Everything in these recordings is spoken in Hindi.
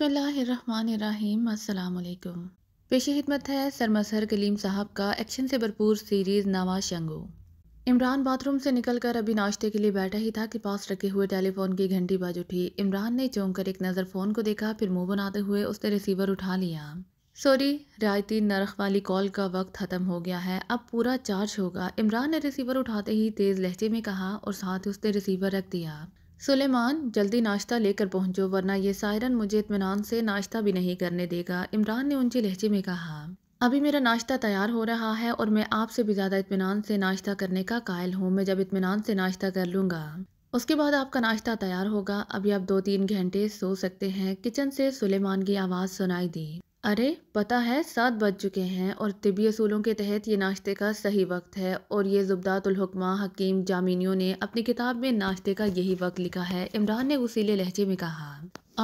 बसमीम् पेश खिदमत है सरमसहर कलीम साहब का एक्शन से भरपूर सीरीज़ नवा शंगो इमरान बाथरूम से निकलकर अभी नाश्ते के लिए बैठा ही था कि पास रखे हुए टेलीफोन की घंटी बाज उठी इमरान ने चौंक कर एक नज़र फ़ोन को देखा फिर मुंह बनाते हुए उसने रिसीवर उठा लिया सॉरी रियायती नरख वाली कॉल का वक्त ख़त्म हो गया है अब पूरा चार्ज होगा इमरान ने रिसीवर उठाते ही तेज़ लहजे में कहा और साथ ही उसने रिसीवर रख दिया सुलेमान जल्दी नाश्ता लेकर पहुंचो वरना ये सायरन मुझे इतमान से नाश्ता भी नहीं करने देगा इमरान ने ऊंचे लहजे में कहा अभी मेरा नाश्ता तैयार हो रहा है और मैं आपसे भी ज़्यादा इतमान से नाश्ता करने का कायल हूँ मैं जब इतमान से नाश्ता कर लूँगा उसके बाद आपका नाश्ता तैयार होगा अभी आप दो तीन घंटे सो सकते हैं किचन से सुलेमान की आवाज़ सुनाई दी अरे पता है सात बज चुके हैं और तिबी असूलों के तहत ये नाश्ते का सही वक्त है और ये जुबदातुलहकमा हकीम जामिनियों ने अपनी किताब में नाश्ते का यही वक्त लिखा है इमरान ने उसीले लहजे में कहा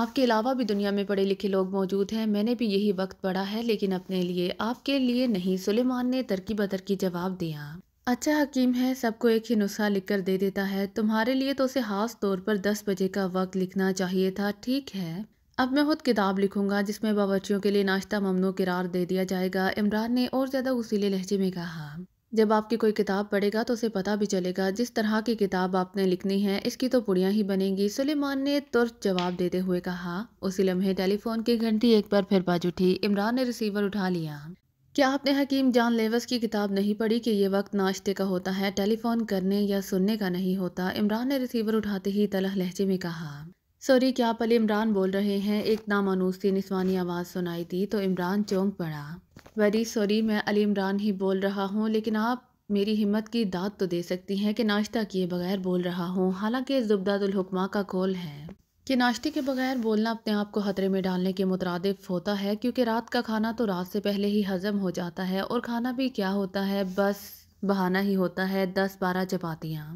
आपके अलावा भी दुनिया में पढ़े लिखे लोग मौजूद हैं मैंने भी यही वक्त पढ़ा है लेकिन अपने लिए आपके लिए नहीं सुलेमान ने तरकी बतरकी जवाब दिया अच्छा हकीम है सबको एक ही नुस्खा लिख कर दे देता है तुम्हारे लिए तो उसे ख़ास तौर पर दस बजे का वक्त लिखना चाहिए था ठीक है अब मैं खुद किताब लिखूंगा जिसमें बावर्चियों के लिए नाश्ता ममनू करार दे दिया जाएगा इमरान ने और ज़्यादा उसीले लहजे में कहा जब आपकी कोई किताब पढ़ेगा तो उसे पता भी चलेगा जिस तरह की किताब आपने लिखनी है इसकी तो पुड़ियाँ ही बनेंगी सुलेमान ने तुरंत जवाब देते हुए कहा उसी लम्हे टेलीफोन की घंटी एक बार फिर बाज उठी इमरान ने रिसीवर उठा लिया क्या आपने हकीम जान लेवस की किताब नहीं पढ़ी कि ये वक्त नाश्ते का होता है टेलीफोन करने या सुनने का नहीं होता इमरान ने रिसीवर उठाते ही तलह लहजे में कहा सॉरी क्या पहले इमरान बोल रहे हैं एक नामानूसी निस्वानी आवाज़ सुनाई दी तो इमरान चौंक पड़ा वेरी सॉरी मैं अली इमरान ही बोल रहा हूँ लेकिन आप मेरी हिम्मत की दाद तो दे सकती हैं कि नाश्ता किए बगैर बोल रहा हूँ हालांकि जुबदादुलहुकमा का कौल है कि नाश्ते के बगैर बोलना अपने आप को ख़तरे में डालने के मुतरदफ होता है क्योंकि रात का खाना तो रात से पहले ही हज़म हो जाता है और खाना भी क्या होता है बस बहाना ही होता है दस बारह चपातियाँ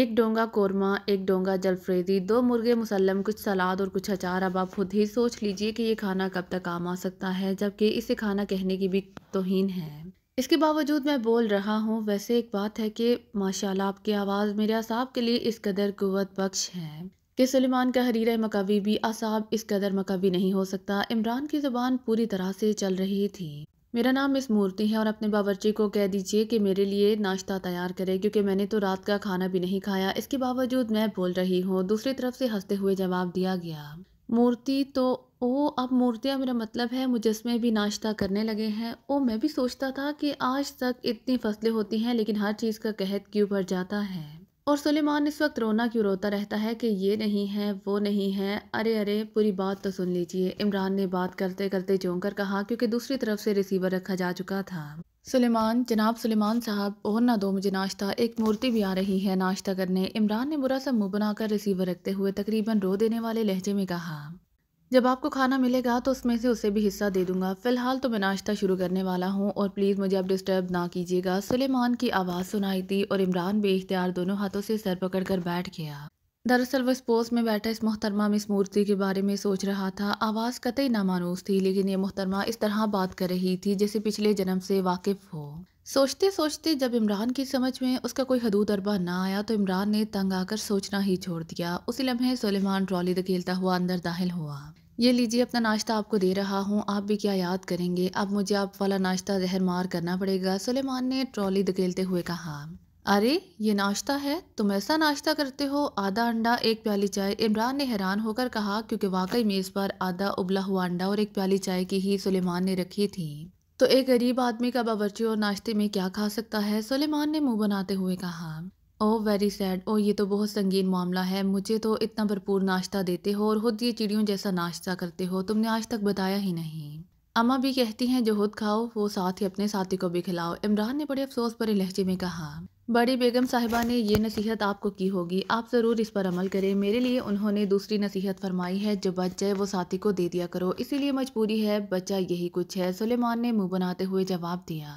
एक डोंगा कौरमा एक डोंगा जलफ्रेजी दो मुर्गे मुसलम कुछ सलाद और कुछ अचार अब आप खुद ही सोच लीजिए कि ये खाना कब तक काम आ सकता है जबकि इसे खाना कहने की भी तोहन है इसके बावजूद मैं बोल रहा हूँ वैसे एक बात है कि माशाल्लाह आपकी आवाज़ मेरे असाब के लिए इस कदर कुत बख्श है कि सलीमान का हरीर मकवी भी असाब इस कदर मकवी नहीं हो सकता इमरान की ज़ुबान पूरी तरह से चल रही थी मेरा नाम मिस मूर्ति है और अपने बावर्ची को कह दीजिए कि मेरे लिए नाश्ता तैयार करें क्योंकि मैंने तो रात का खाना भी नहीं खाया इसके बावजूद मैं बोल रही हूँ दूसरी तरफ से हंसते हुए जवाब दिया गया मूर्ति तो ओ अब मूर्तियाँ मेरा मतलब है मुजस्मे भी नाश्ता करने लगे हैं ओ मैं भी सोचता था कि आज तक इतनी फसलें होती हैं लेकिन हर चीज़ का कहत क्यों भर जाता है और सुलेमान इस वक्त रोना क्यों रोता रहता है कि ये नहीं है वो नहीं है अरे अरे पूरी बात तो सुन लीजिए इमरान ने बात करते करते जों कर कहा क्योंकि दूसरी तरफ से रिसीवर रखा जा चुका था सुलेमान जनाब सुलेमान साहब और ना दो मुझे नाश्ता एक मूर्ति भी आ रही है नाश्ता करने इमरान ने बुरा सा मुंह बनाकर रिसीवर रखते हुए तकरीबन रो देने वाले लहजे में कहा जब आपको खाना मिलेगा तो उसमें से उसे भी हिस्सा दे दूंगा फ़िलहाल तो मैं नाश्ता शुरू करने वाला हूँ और प्लीज़ मुझे अब डिस्टर्ब ना कीजिएगा सुलेमान की आवाज़ सुनाई दी और इमरान बेख्तियार दोनों हाथों से सर पकड़कर बैठ गया दरअसल वह स्पोर्ट्स में बैठा इस मोहतरमा इस मूर्ति के बारे में सोच रहा था आवाज़ कतई नामानूस थी लेकिन ये मोहतरमा इस तरह बात कर रही थी जैसे पिछले जन्म से वाकिफ़ हो सोचते सोचते जब इमरान की समझ में उसका कोई हदूद अरबा ना आया तो इमरान ने तंग आकर सोचना ही छोड़ दिया उसी लम्हे सलेमान ट्रॉली धकेलता हुआ अंदर दाखिल हुआ ये लीजिए अपना नाश्ता आपको दे रहा हूँ आप भी क्या याद करेंगे अब मुझे आप वाला नाश्ता जहर मार करना पड़ेगा सलेमान ने ट्रॉली धकेलते हुए कहा अरे ये नाश्ता है तुम ऐसा नाश्ता करते हो आधा अंडा एक प्याली चाय इमरान ने हैरान होकर कहा क्योंकि वाकई मेज़ पर आधा उबला हुआ अंडा और एक प्याली चाय की ही सुलेमान ने रखी थी तो एक गरीब आदमी का बावर्ची और नाश्ते में क्या खा सकता है सुलेमान ने मुंह बनाते हुए कहा ओ वेरी सैड ओ ये तो बहुत संगीन मामला है मुझे तो इतना भरपूर नाश्ता देते हो और खुद ये चिड़ियों जैसा नाश्ता करते हो तुमने आज तक बताया ही नहीं अम्मा भी कहती हैं जो खुद खाओ वो साथ ही अपने साथी को भी खिलाओ इमरान ने बड़े अफसोस भरे लहजे में कहा बड़ी बेगम साहिबा ने ये नसीहत आपको की होगी आप ज़रूर इस पर अमल करें मेरे लिए उन्होंने दूसरी नसीहत फरमाई है जो बच्चा है वो साथी को दे दिया करो इसीलिए मजबूरी है बच्चा यही कुछ है सुलेमान ने मुंह बनाते हुए जवाब दिया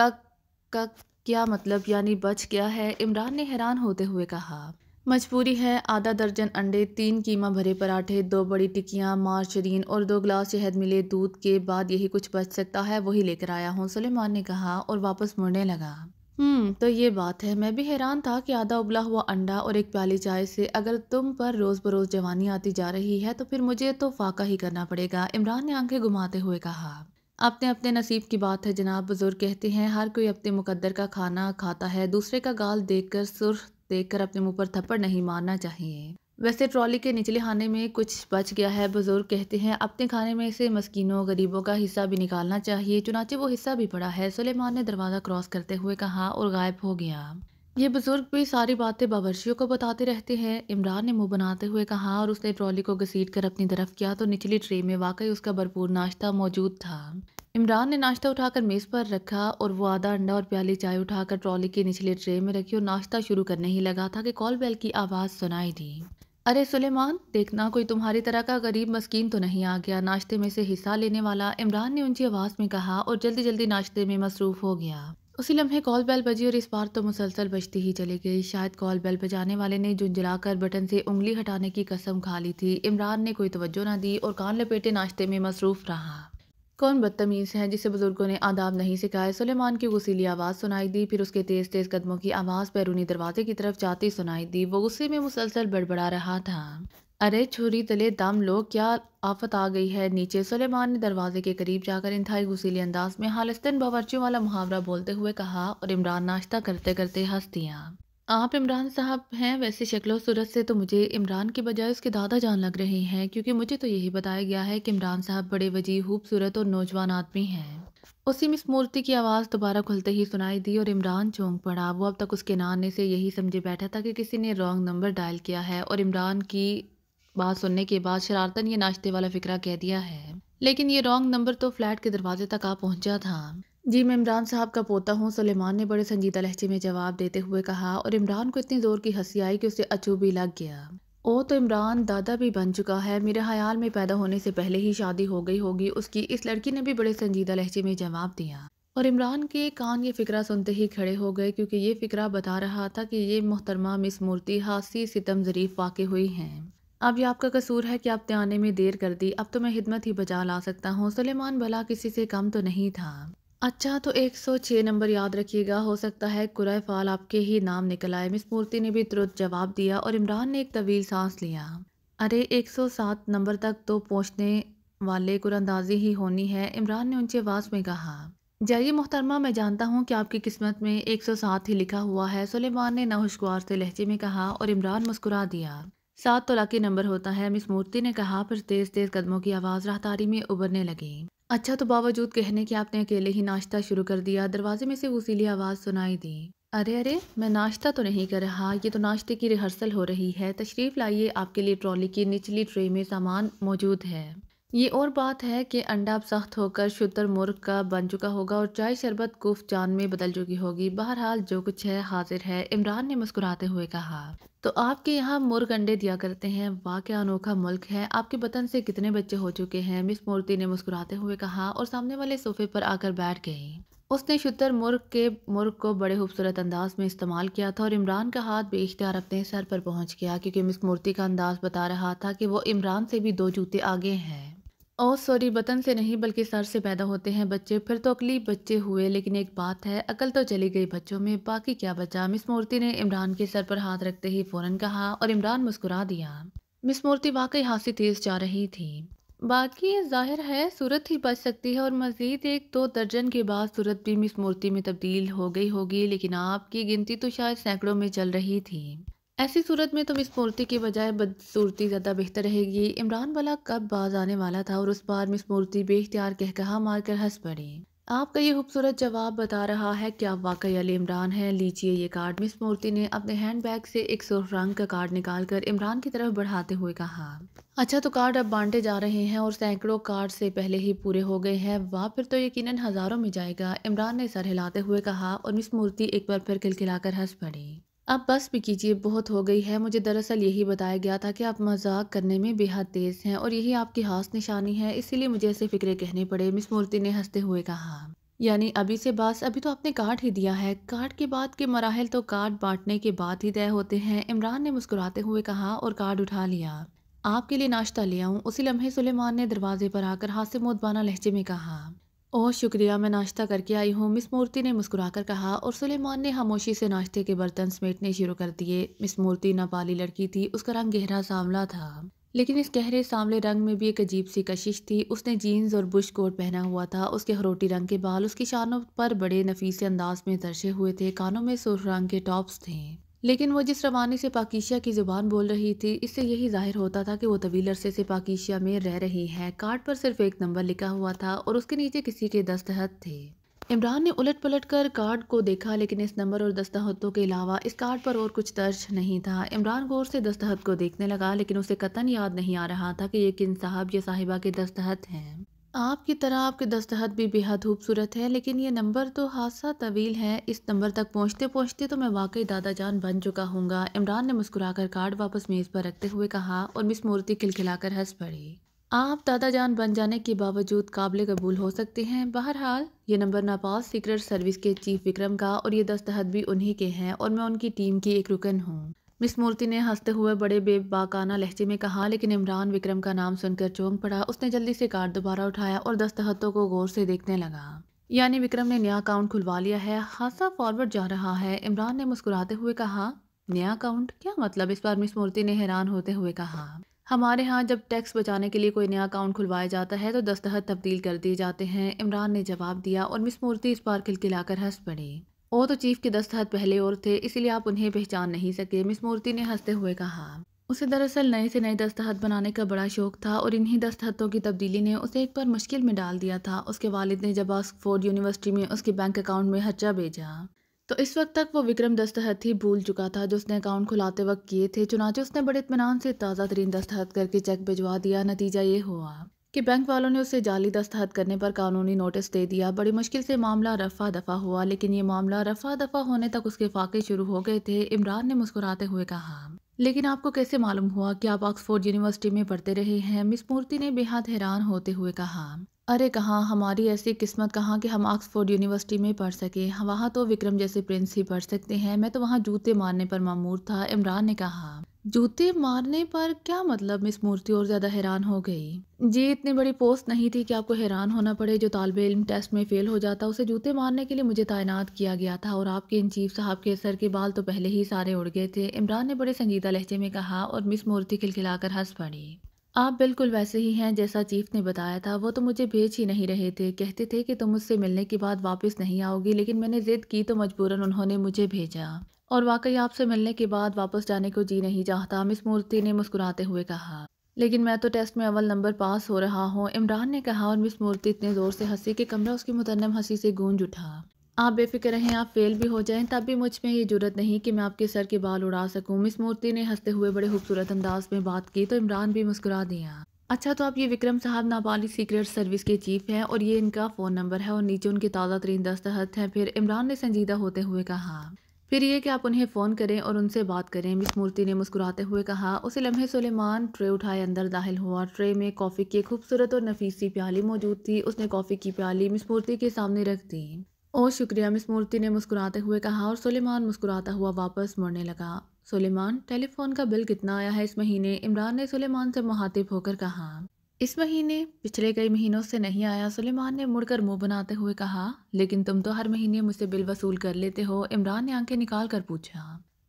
का, का क्या मतलब यानी बच क्या है इमरान ने हैरान होते हुए कहा मजबूरी है आधा दर्जन अंडे तीन कीमा भरे पराठे दो बड़ी टिक्कियाँ मार्शरीन और दो गिलास शहद मिले दूध के बाद यही कुछ बच सकता है वही लेकर आया हूँ सुलेमान ने कहा और वापस मुड़ने लगा हम्म तो ये बात है मैं भी हैरान था कि आधा उबला हुआ अंडा और एक प्याली चाय से अगर तुम पर रोज़ बरोज़ जवानी आती जा रही है तो फिर मुझे तो फाका ही करना पड़ेगा इमरान ने आंखें घुमाते हुए कहा अपने अपने नसीब की बात है जनाब बुजुर्ग कहते हैं हर कोई अपने मुकद्दर का खाना खाता है दूसरे का गाल देखकर सुर्ख देखकर अपने मुंह पर थप्पड़ नहीं मारना चाहिए वैसे ट्रॉली के निचले खाने में कुछ बच गया है बुज़ुर्ग कहते हैं अपने खाने में से मस्किनों गरीबों का हिस्सा भी निकालना चाहिए चुनाचे वो हिस्सा भी पड़ा है सुलेमान ने दरवाज़ा क्रॉस करते हुए कहा और गायब हो गया ये बुज़ुर्ग भी सारी बातें बावर्शियों को बताते रहते हैं इमरान ने मुंह बनाते हुए कहा और उसने ट्रॉली को घसीट कर अपनी तरफ किया तो निचली ट्रे में वाकई उसका भरपूर नाश्ता मौजूद था इमरान ने नाश्ता उठाकर मेज़ पर रखा और वो आधा अंडा और प्याली चाय उठाकर ट्रॉली के निचले ट्रे में रखी और नाश्ता शुरू करने ही लगा था कि कॉल बेल की आवाज़ सुनाई दी अरे सुलेमान देखना कोई तुम्हारी तरह का गरीब मस्किन तो नहीं आ गया नाश्ते में से हिस्सा लेने वाला इमरान ने ऊंची आवाज़ में कहा और जल्दी जल्दी नाश्ते में मसरूफ़ हो गया उसी लम्हे कॉल बेल बजी और इस बार तो मुसलसल बजती ही चली गई शायद कॉल बेल बजाने वाले ने झुंझुलाकर बटन से उंगली हटाने की कसम खा ली थी इमरान ने कोई तवज्जो ना दी और कान लपेटे नाश्ते में मसरूफ़ रहा कौन बदतमीज़ है जिसे बुज़ुर्गों ने आदाब नहीं सिखाया सुलेमान की गुसीली आवाज़ सुनाई दी फिर उसके तेज़ तेज़ कदमों की आवाज़ बैरूनी दरवाजे की तरफ जाती सुनाई दी वो गुस्से में मुसलसल बड़बड़ा रहा था अरे छुरी तले दम लो क्या आफत आ गई है नीचे सुलेमान ने दरवाजे के करीब जाकर इंतहाई गुसीले अंदाज में हालस्तन बावरची वाला मुहावरा बोलते हुए कहा और इमरान नाश्ता करते करते हंस दिया आप इमरान साहब हैं वैसे शक्लो सूरत से तो मुझे इमरान के बजाय उसके दादा जान लग रहे हैं क्योंकि मुझे तो यही बताया गया है कि इमरान साहब बड़े वजी खूबसूरत और नौजवान आदमी हैं उसी मिस मूर्ति की आवाज़ दोबारा खुलते ही सुनाई दी और इमरान चौंक पड़ा वो अब तक उसके नाने से यही समझे बैठा था कि किसी ने रॉन्ग नंबर डायल किया है और इमरान की बात सुनने के बाद शरारतन ये नाश्ते वाला फिक्रा कह दिया है लेकिन ये रॉन्ग नंबर तो फ्लैट के दरवाजे तक आ पहुंचा था जी मैं इमरान साहब का पोता हूँ सुलेमान ने बड़े संजीदा लहजे में जवाब देते हुए कहा और इमरान को इतनी ज़ोर की हंसी आई कि उसे अचूबी लग गया ओ तो इमरान दादा भी बन चुका है मेरे ख्याल में पैदा होने से पहले ही शादी हो गई होगी उसकी इस लड़की ने भी बड़े संजीदा लहजे में जवाब दिया और इमरान के कान ये फ़िक्रा सुनते ही खड़े हो गए क्योंकि ये फ़िक्रा बता रहा था कि ये मोहतरमा मिस मूर्ति हासी सितम ज़रीफ वाक़ हुई हैं अब ये आपका कसूर है कि आपने आने में देर कर दी अब तो मैं हिदमत ही बचा ला सकता हूँ सलेमान भला किसी से कम तो नहीं था अच्छा तो 106 नंबर याद रखिएगा हो सकता है कुरय फाल आपके ही नाम निकल आए मिस मूर्ति ने भी तुरंत जवाब दिया और इमरान ने एक तवील सांस लिया अरे 107 नंबर तक तो पहुंचने वाले कुरंदाजी ही होनी है इमरान ने ऊंचे आवाज में कहा जाइए मोहतरमा मैं जानता हूँ कि आपकी किस्मत में 107 ही लिखा हुआ है सलेमान ने नाहशगवार से लहजे में कहा और इमरान मुस्कुरा दिया सात तो लाकी नंबर होता है मिस मूर्ति ने कहा फिर तेज़ तेज़ कदमों की आवाज़ राहतारी में उबरने लगी अच्छा तो बावजूद कहने कि आपने अकेले ही नाश्ता शुरू कर दिया दरवाजे में से वसीली आवाज़ सुनाई दी अरे अरे मैं नाश्ता तो नहीं कर रहा ये तो नाश्ते की रिहर्सल हो रही है तशरीफ़ लाइए आपके लिए ट्रॉली की निचली ट्रे में सामान मौजूद है ये और बात है कि अंडा अब सख्त होकर शुतर मुर्ग का बन चुका होगा और चाय शरबत कुफ जान में बदल चुकी होगी बहरहाल जो कुछ है हाजिर है इमरान ने मुस्कुराते हुए कहा तो आपके यहाँ मुर्ग अंडे दिया करते हैं वाह क्या अनोखा मुल्क है आपके वतन से कितने बच्चे हो चुके हैं मिस मूर्ति ने मुस्कुराते हुए कहा और सामने वाले सोफे पर आकर बैठ गई उसने शुतर मुर्ग के मुर्ग को बड़े खूबसूरत अंदाज में इस्तेमाल किया था और इमरान का हाथ बेख्तियार अपने सर पर पहुंच गया क्योंकि मिस मूर्ति का अंदाज बता रहा था कि वो इमरान से भी दो जूते आगे हैं और सॉरी बतन से नहीं बल्कि सर से पैदा होते हैं बच्चे फिर तो अकली बच्चे हुए लेकिन एक बात है अकल तो चली गई बच्चों में बाकी क्या बचा मिस मूर्ति ने इमरान के सर पर हाथ रखते ही फ़ौरन कहा और इमरान मुस्कुरा दिया मिस मूर्ति वाकई हाथी तेज जा रही थी बाकी जाहिर है सूरत ही बच सकती है और मज़ीद एक दो दर्जन के बाद सूरत भी मिस मूर्ति में तब्दील हो गई होगी लेकिन आपकी गिनती तो शायद सैकड़ों में चल रही थी ऐसी सूरत में तो मूर्ति की बजाय बदसूरती ज़्यादा बेहतर रहेगी इमरान वाला कब बाज आने वाला था और उस बार मूर्ति बेख्तियार मार मारकर हंस पड़ी आपका ये खूबसूरत जवाब बता रहा है क्या वाकई अली इमरान है लीजिए ये कार्ड मिस मूर्ति ने अपने हैंड बैग से एक सुरख रंग का कार्ड निकाल कर इमरान की तरफ बढ़ाते हुए कहा अच्छा तो कार्ड अब बांटे जा रहे हैं और सैकड़ों कार्ड से पहले ही पूरे हो गए हैं वहाँ फिर तो यकीनन हज़ारों में जाएगा इमरान ने सर हिलाते हुए कहा और मिस मूर्ति एक बार फिर खिलखिलाकर हंस पड़ी आप बस भी कीजिए बहुत हो गई है मुझे दरअसल यही बताया गया था कि आप मजाक करने में बेहद तेज़ हैं और यही आपकी खास निशानी है इसीलिए मुझे ऐसे फिक्रे कहने पड़े मिस मूर्ति ने हंसते हुए कहा यानी अभी से बस अभी तो आपने काट ही दिया है काट के बाद के मराहल तो कार्ड बांटने के बाद ही तय होते हैं इमरान ने मुस्कुराते हुए कहा और कार्ड उठा लिया आपके लिए नाश्ता ले आऊँ उसी लम्हे सुलेमान ने दरवाजे पर आकर हाथ से मोतबाना लहजे में कहा ओह शुक्रिया मैं नाश्ता करके आई हूँ मिस मूर्ति ने मुस्कुराकर कहा और सुलेमान ने खामोशी से नाश्ते के बर्तन समेटने शुरू कर दिए मिस मूर्ति नापाली लड़की थी उसका रंग गहरा सांवला था लेकिन इस गहरे सांवले रंग में भी एक अजीब सी कशिश थी उसने जीन्स और बुश कोट पहना हुआ था उसके हरोटी रंग के बाल उसकी शानों पर बड़े नफीसे अंदाज में दर्शे हुए थे कानों में सुरख रंग के टॉप्स थे लेकिन वो जिस रवानी से पाकिशिया की ज़ुबान बोल रही थी इससे यही जाहिर होता था कि वो तवील अरसे से पाकिशिया में रह रही है कार्ड पर सिर्फ एक नंबर लिखा हुआ था और उसके नीचे किसी के दस्तहत थे इमरान ने उलट पलट कर कार्ड को देखा लेकिन इस नंबर और दस्तहतों के अलावा इस कार्ड पर और कुछ दर्ज नहीं था इमरान गौर से दस्तहत को देखने लगा लेकिन उसे कतन याद नहीं आ रहा था कि ये किन साहब या साहिबा के दस्तहत हैं आपकी तरह आपके दस्तहत भी बेहद खूबसूरत है लेकिन ये नंबर तो हादसा तवील है इस नंबर तक पहुँचते पहुँचते तो मैं वाकई दादा जान बन चुका हूँगा इमरान ने मुस्कुराकर कार्ड वापस मेज़ पर रखते हुए कहा और मिस मूर्ति खिलखिलाकर हंस पड़ी आप दादा जान बन जाने के बावजूद काबिल कबूल हो सकते हैं बहरहाल ये नंबर नापास सीक्रेट सर्विस के चीफ विक्रम का और ये दस्तहत भी उन्हीं के हैं और मैं उनकी टीम की एक रुकन हूँ मिस मूर्ति ने हंसते हुए बड़े बेबाकाना लहजे में कहा लेकिन इमरान विक्रम का नाम सुनकर चौंक पड़ा उसने जल्दी से कार्ड दोबारा उठाया और दस्तखतों को गौर से देखने लगा यानी विक्रम ने नया अकाउंट खुलवा लिया है हादसा फॉरवर्ड जा रहा है इमरान ने मुस्कुराते हुए कहा नया अकाउंट क्या मतलब इस बार मिस मूर्ति ने हैरान होते हुए कहा हमारे यहाँ जब टैक्स बचाने के लिए कोई नया अकाउंट खुलवाया जाता है तो दस्तखत तब्दील कर दिए जाते हैं इमरान ने जवाब दिया और मिस मूर्ति इस बार खिलखिलाकर हंस पड़ी वो तो चीफ के दस्तखत पहले और थे इसीलिए आप उन्हें पहचान नहीं सके मिस मूर्ति ने हंसते हुए कहा उसे दरअसल नए से नए दस्तखत बनाने का बड़ा शौक था और इन्हीं दस्तखतों की तब्दीली ने उसे एक बार मुश्किल में डाल दिया था उसके वालिद ने जब ऑक्सफोर्ड यूनिवर्सिटी में उसके बैंक अकाउंट में हर्चा भेजा तो इस वक्त तक वो विक्रम दस्तखत ही भूल चुका था जो उसने अकाउंट खुलाते वक्त किए थे चुनाचे उसने बड़े इतमान से ताज़ा तरीन दस्तखत करके चेक भिजवा दिया नतीजा ये हुआ कि बैंक वालों ने उसे जाली दस्तखत करने पर कानूनी नोटिस दे दिया बड़ी मुश्किल से मामला रफा दफा हुआ लेकिन ये मामला रफा दफा होने तक उसके फाके शुरू हो गए थे इमरान ने मुस्कुराते हुए कहा लेकिन आपको कैसे मालूम हुआ कि आप ऑक्सफोर्ड यूनिवर्सिटी में पढ़ते रहे हैं मिस मूर्ति ने बेहद हैरान होते हुए कहा अरे कहाँ हमारी ऐसी किस्मत कहाँ कि हम ऑक्सफोर्ड यूनिवर्सिटी में पढ़ सके वहाँ तो विक्रम जैसे प्रिंस ही पढ़ सकते हैं मैं तो वहाँ जूते मारने पर मामूर था इमरान ने कहा जूते मारने पर क्या मतलब मिस मूर्ति और ज़्यादा हैरान हो गई जी इतनी बड़ी पोस्ट नहीं थी कि आपको हैरान होना पड़े जो तालब इलम टेस्ट में फ़ेल हो जाता उसे जूते मारने के लिए मुझे तैनात किया गया था और आपके इन चीफ साहब के सर के बाल तो पहले ही सारे उड़ गए थे इमरान ने बड़े संजीदा लहजे में कहा और मिस मूर्ति खिलखिलाकर हंस पड़ी आप बिल्कुल वैसे ही हैं जैसा चीफ ने बताया था वो तो मुझे भेज ही नहीं रहे थे कहते थे कि तुम मुझसे मिलने के बाद वापस नहीं आओगी लेकिन मैंने जिद की तो मजबूरन उन्होंने मुझे भेजा और वाकई आपसे मिलने के बाद वापस जाने को जी नहीं चाहता मिस मूर्ति ने मुस्कुराते हुए कहा लेकिन मैं तो टेस्ट में अव्वल नंबर पास हो रहा हूँ इमरान ने कहा और मिस मूर्ति इतने ज़ोर से हंसी कि कमरा उसकी मुतनम हंसी से गूंज उठा आप बेफिक्र रहें आप फेल भी हो जाएं तब भी मुझ में ये जरूरत नहीं कि मैं आपके सर के बाल उड़ा सकूं मिस मूर्ति ने हंसते हुए बड़े खूबसूरत अंदाज में बात की तो इमरान भी मुस्कुरा दिया अच्छा तो आप ये विक्रम साहब नाबालिग सीक्रेट सर्विस के चीफ हैं और ये इनका फ़ोन नंबर है और नीचे उनके ताज़ा तरीन दस्तहत हैं फिर इमरान ने संजीदा होते हुए कहा फिर ये कि आप उन्हें फ़ोन करें और उनसे बात करें मिस मूर्ति ने मुस्कुराते हुए कहा उसी लम्हे सुलेमान ट्रे उठाए अंदर दाखिल हुआ ट्रे में कॉफ़ी की खूबसूरत और नफीसी प्याली मौजूद थी उसने कॉफ़ी की प्याली मिस मूर्ति के सामने रख दी ओ शुक्रिया मिस मूर्ति ने मुस्कुराते हुए कहा और सुलेमान मुस्कुराता हुआ वापस मुड़ने लगा सुलेमान टेलीफोन का बिल कितना आया है इस महीने इमरान ने सुलेमान से मुहातिब होकर कहा इस महीने पिछले कई महीनों से नहीं आया सुलेमान ने मुड़कर मुंह बनाते हुए कहा लेकिन तुम तो हर महीने मुझसे बिल वसूल कर लेते हो इमरान ने आंखें निकाल कर पूछा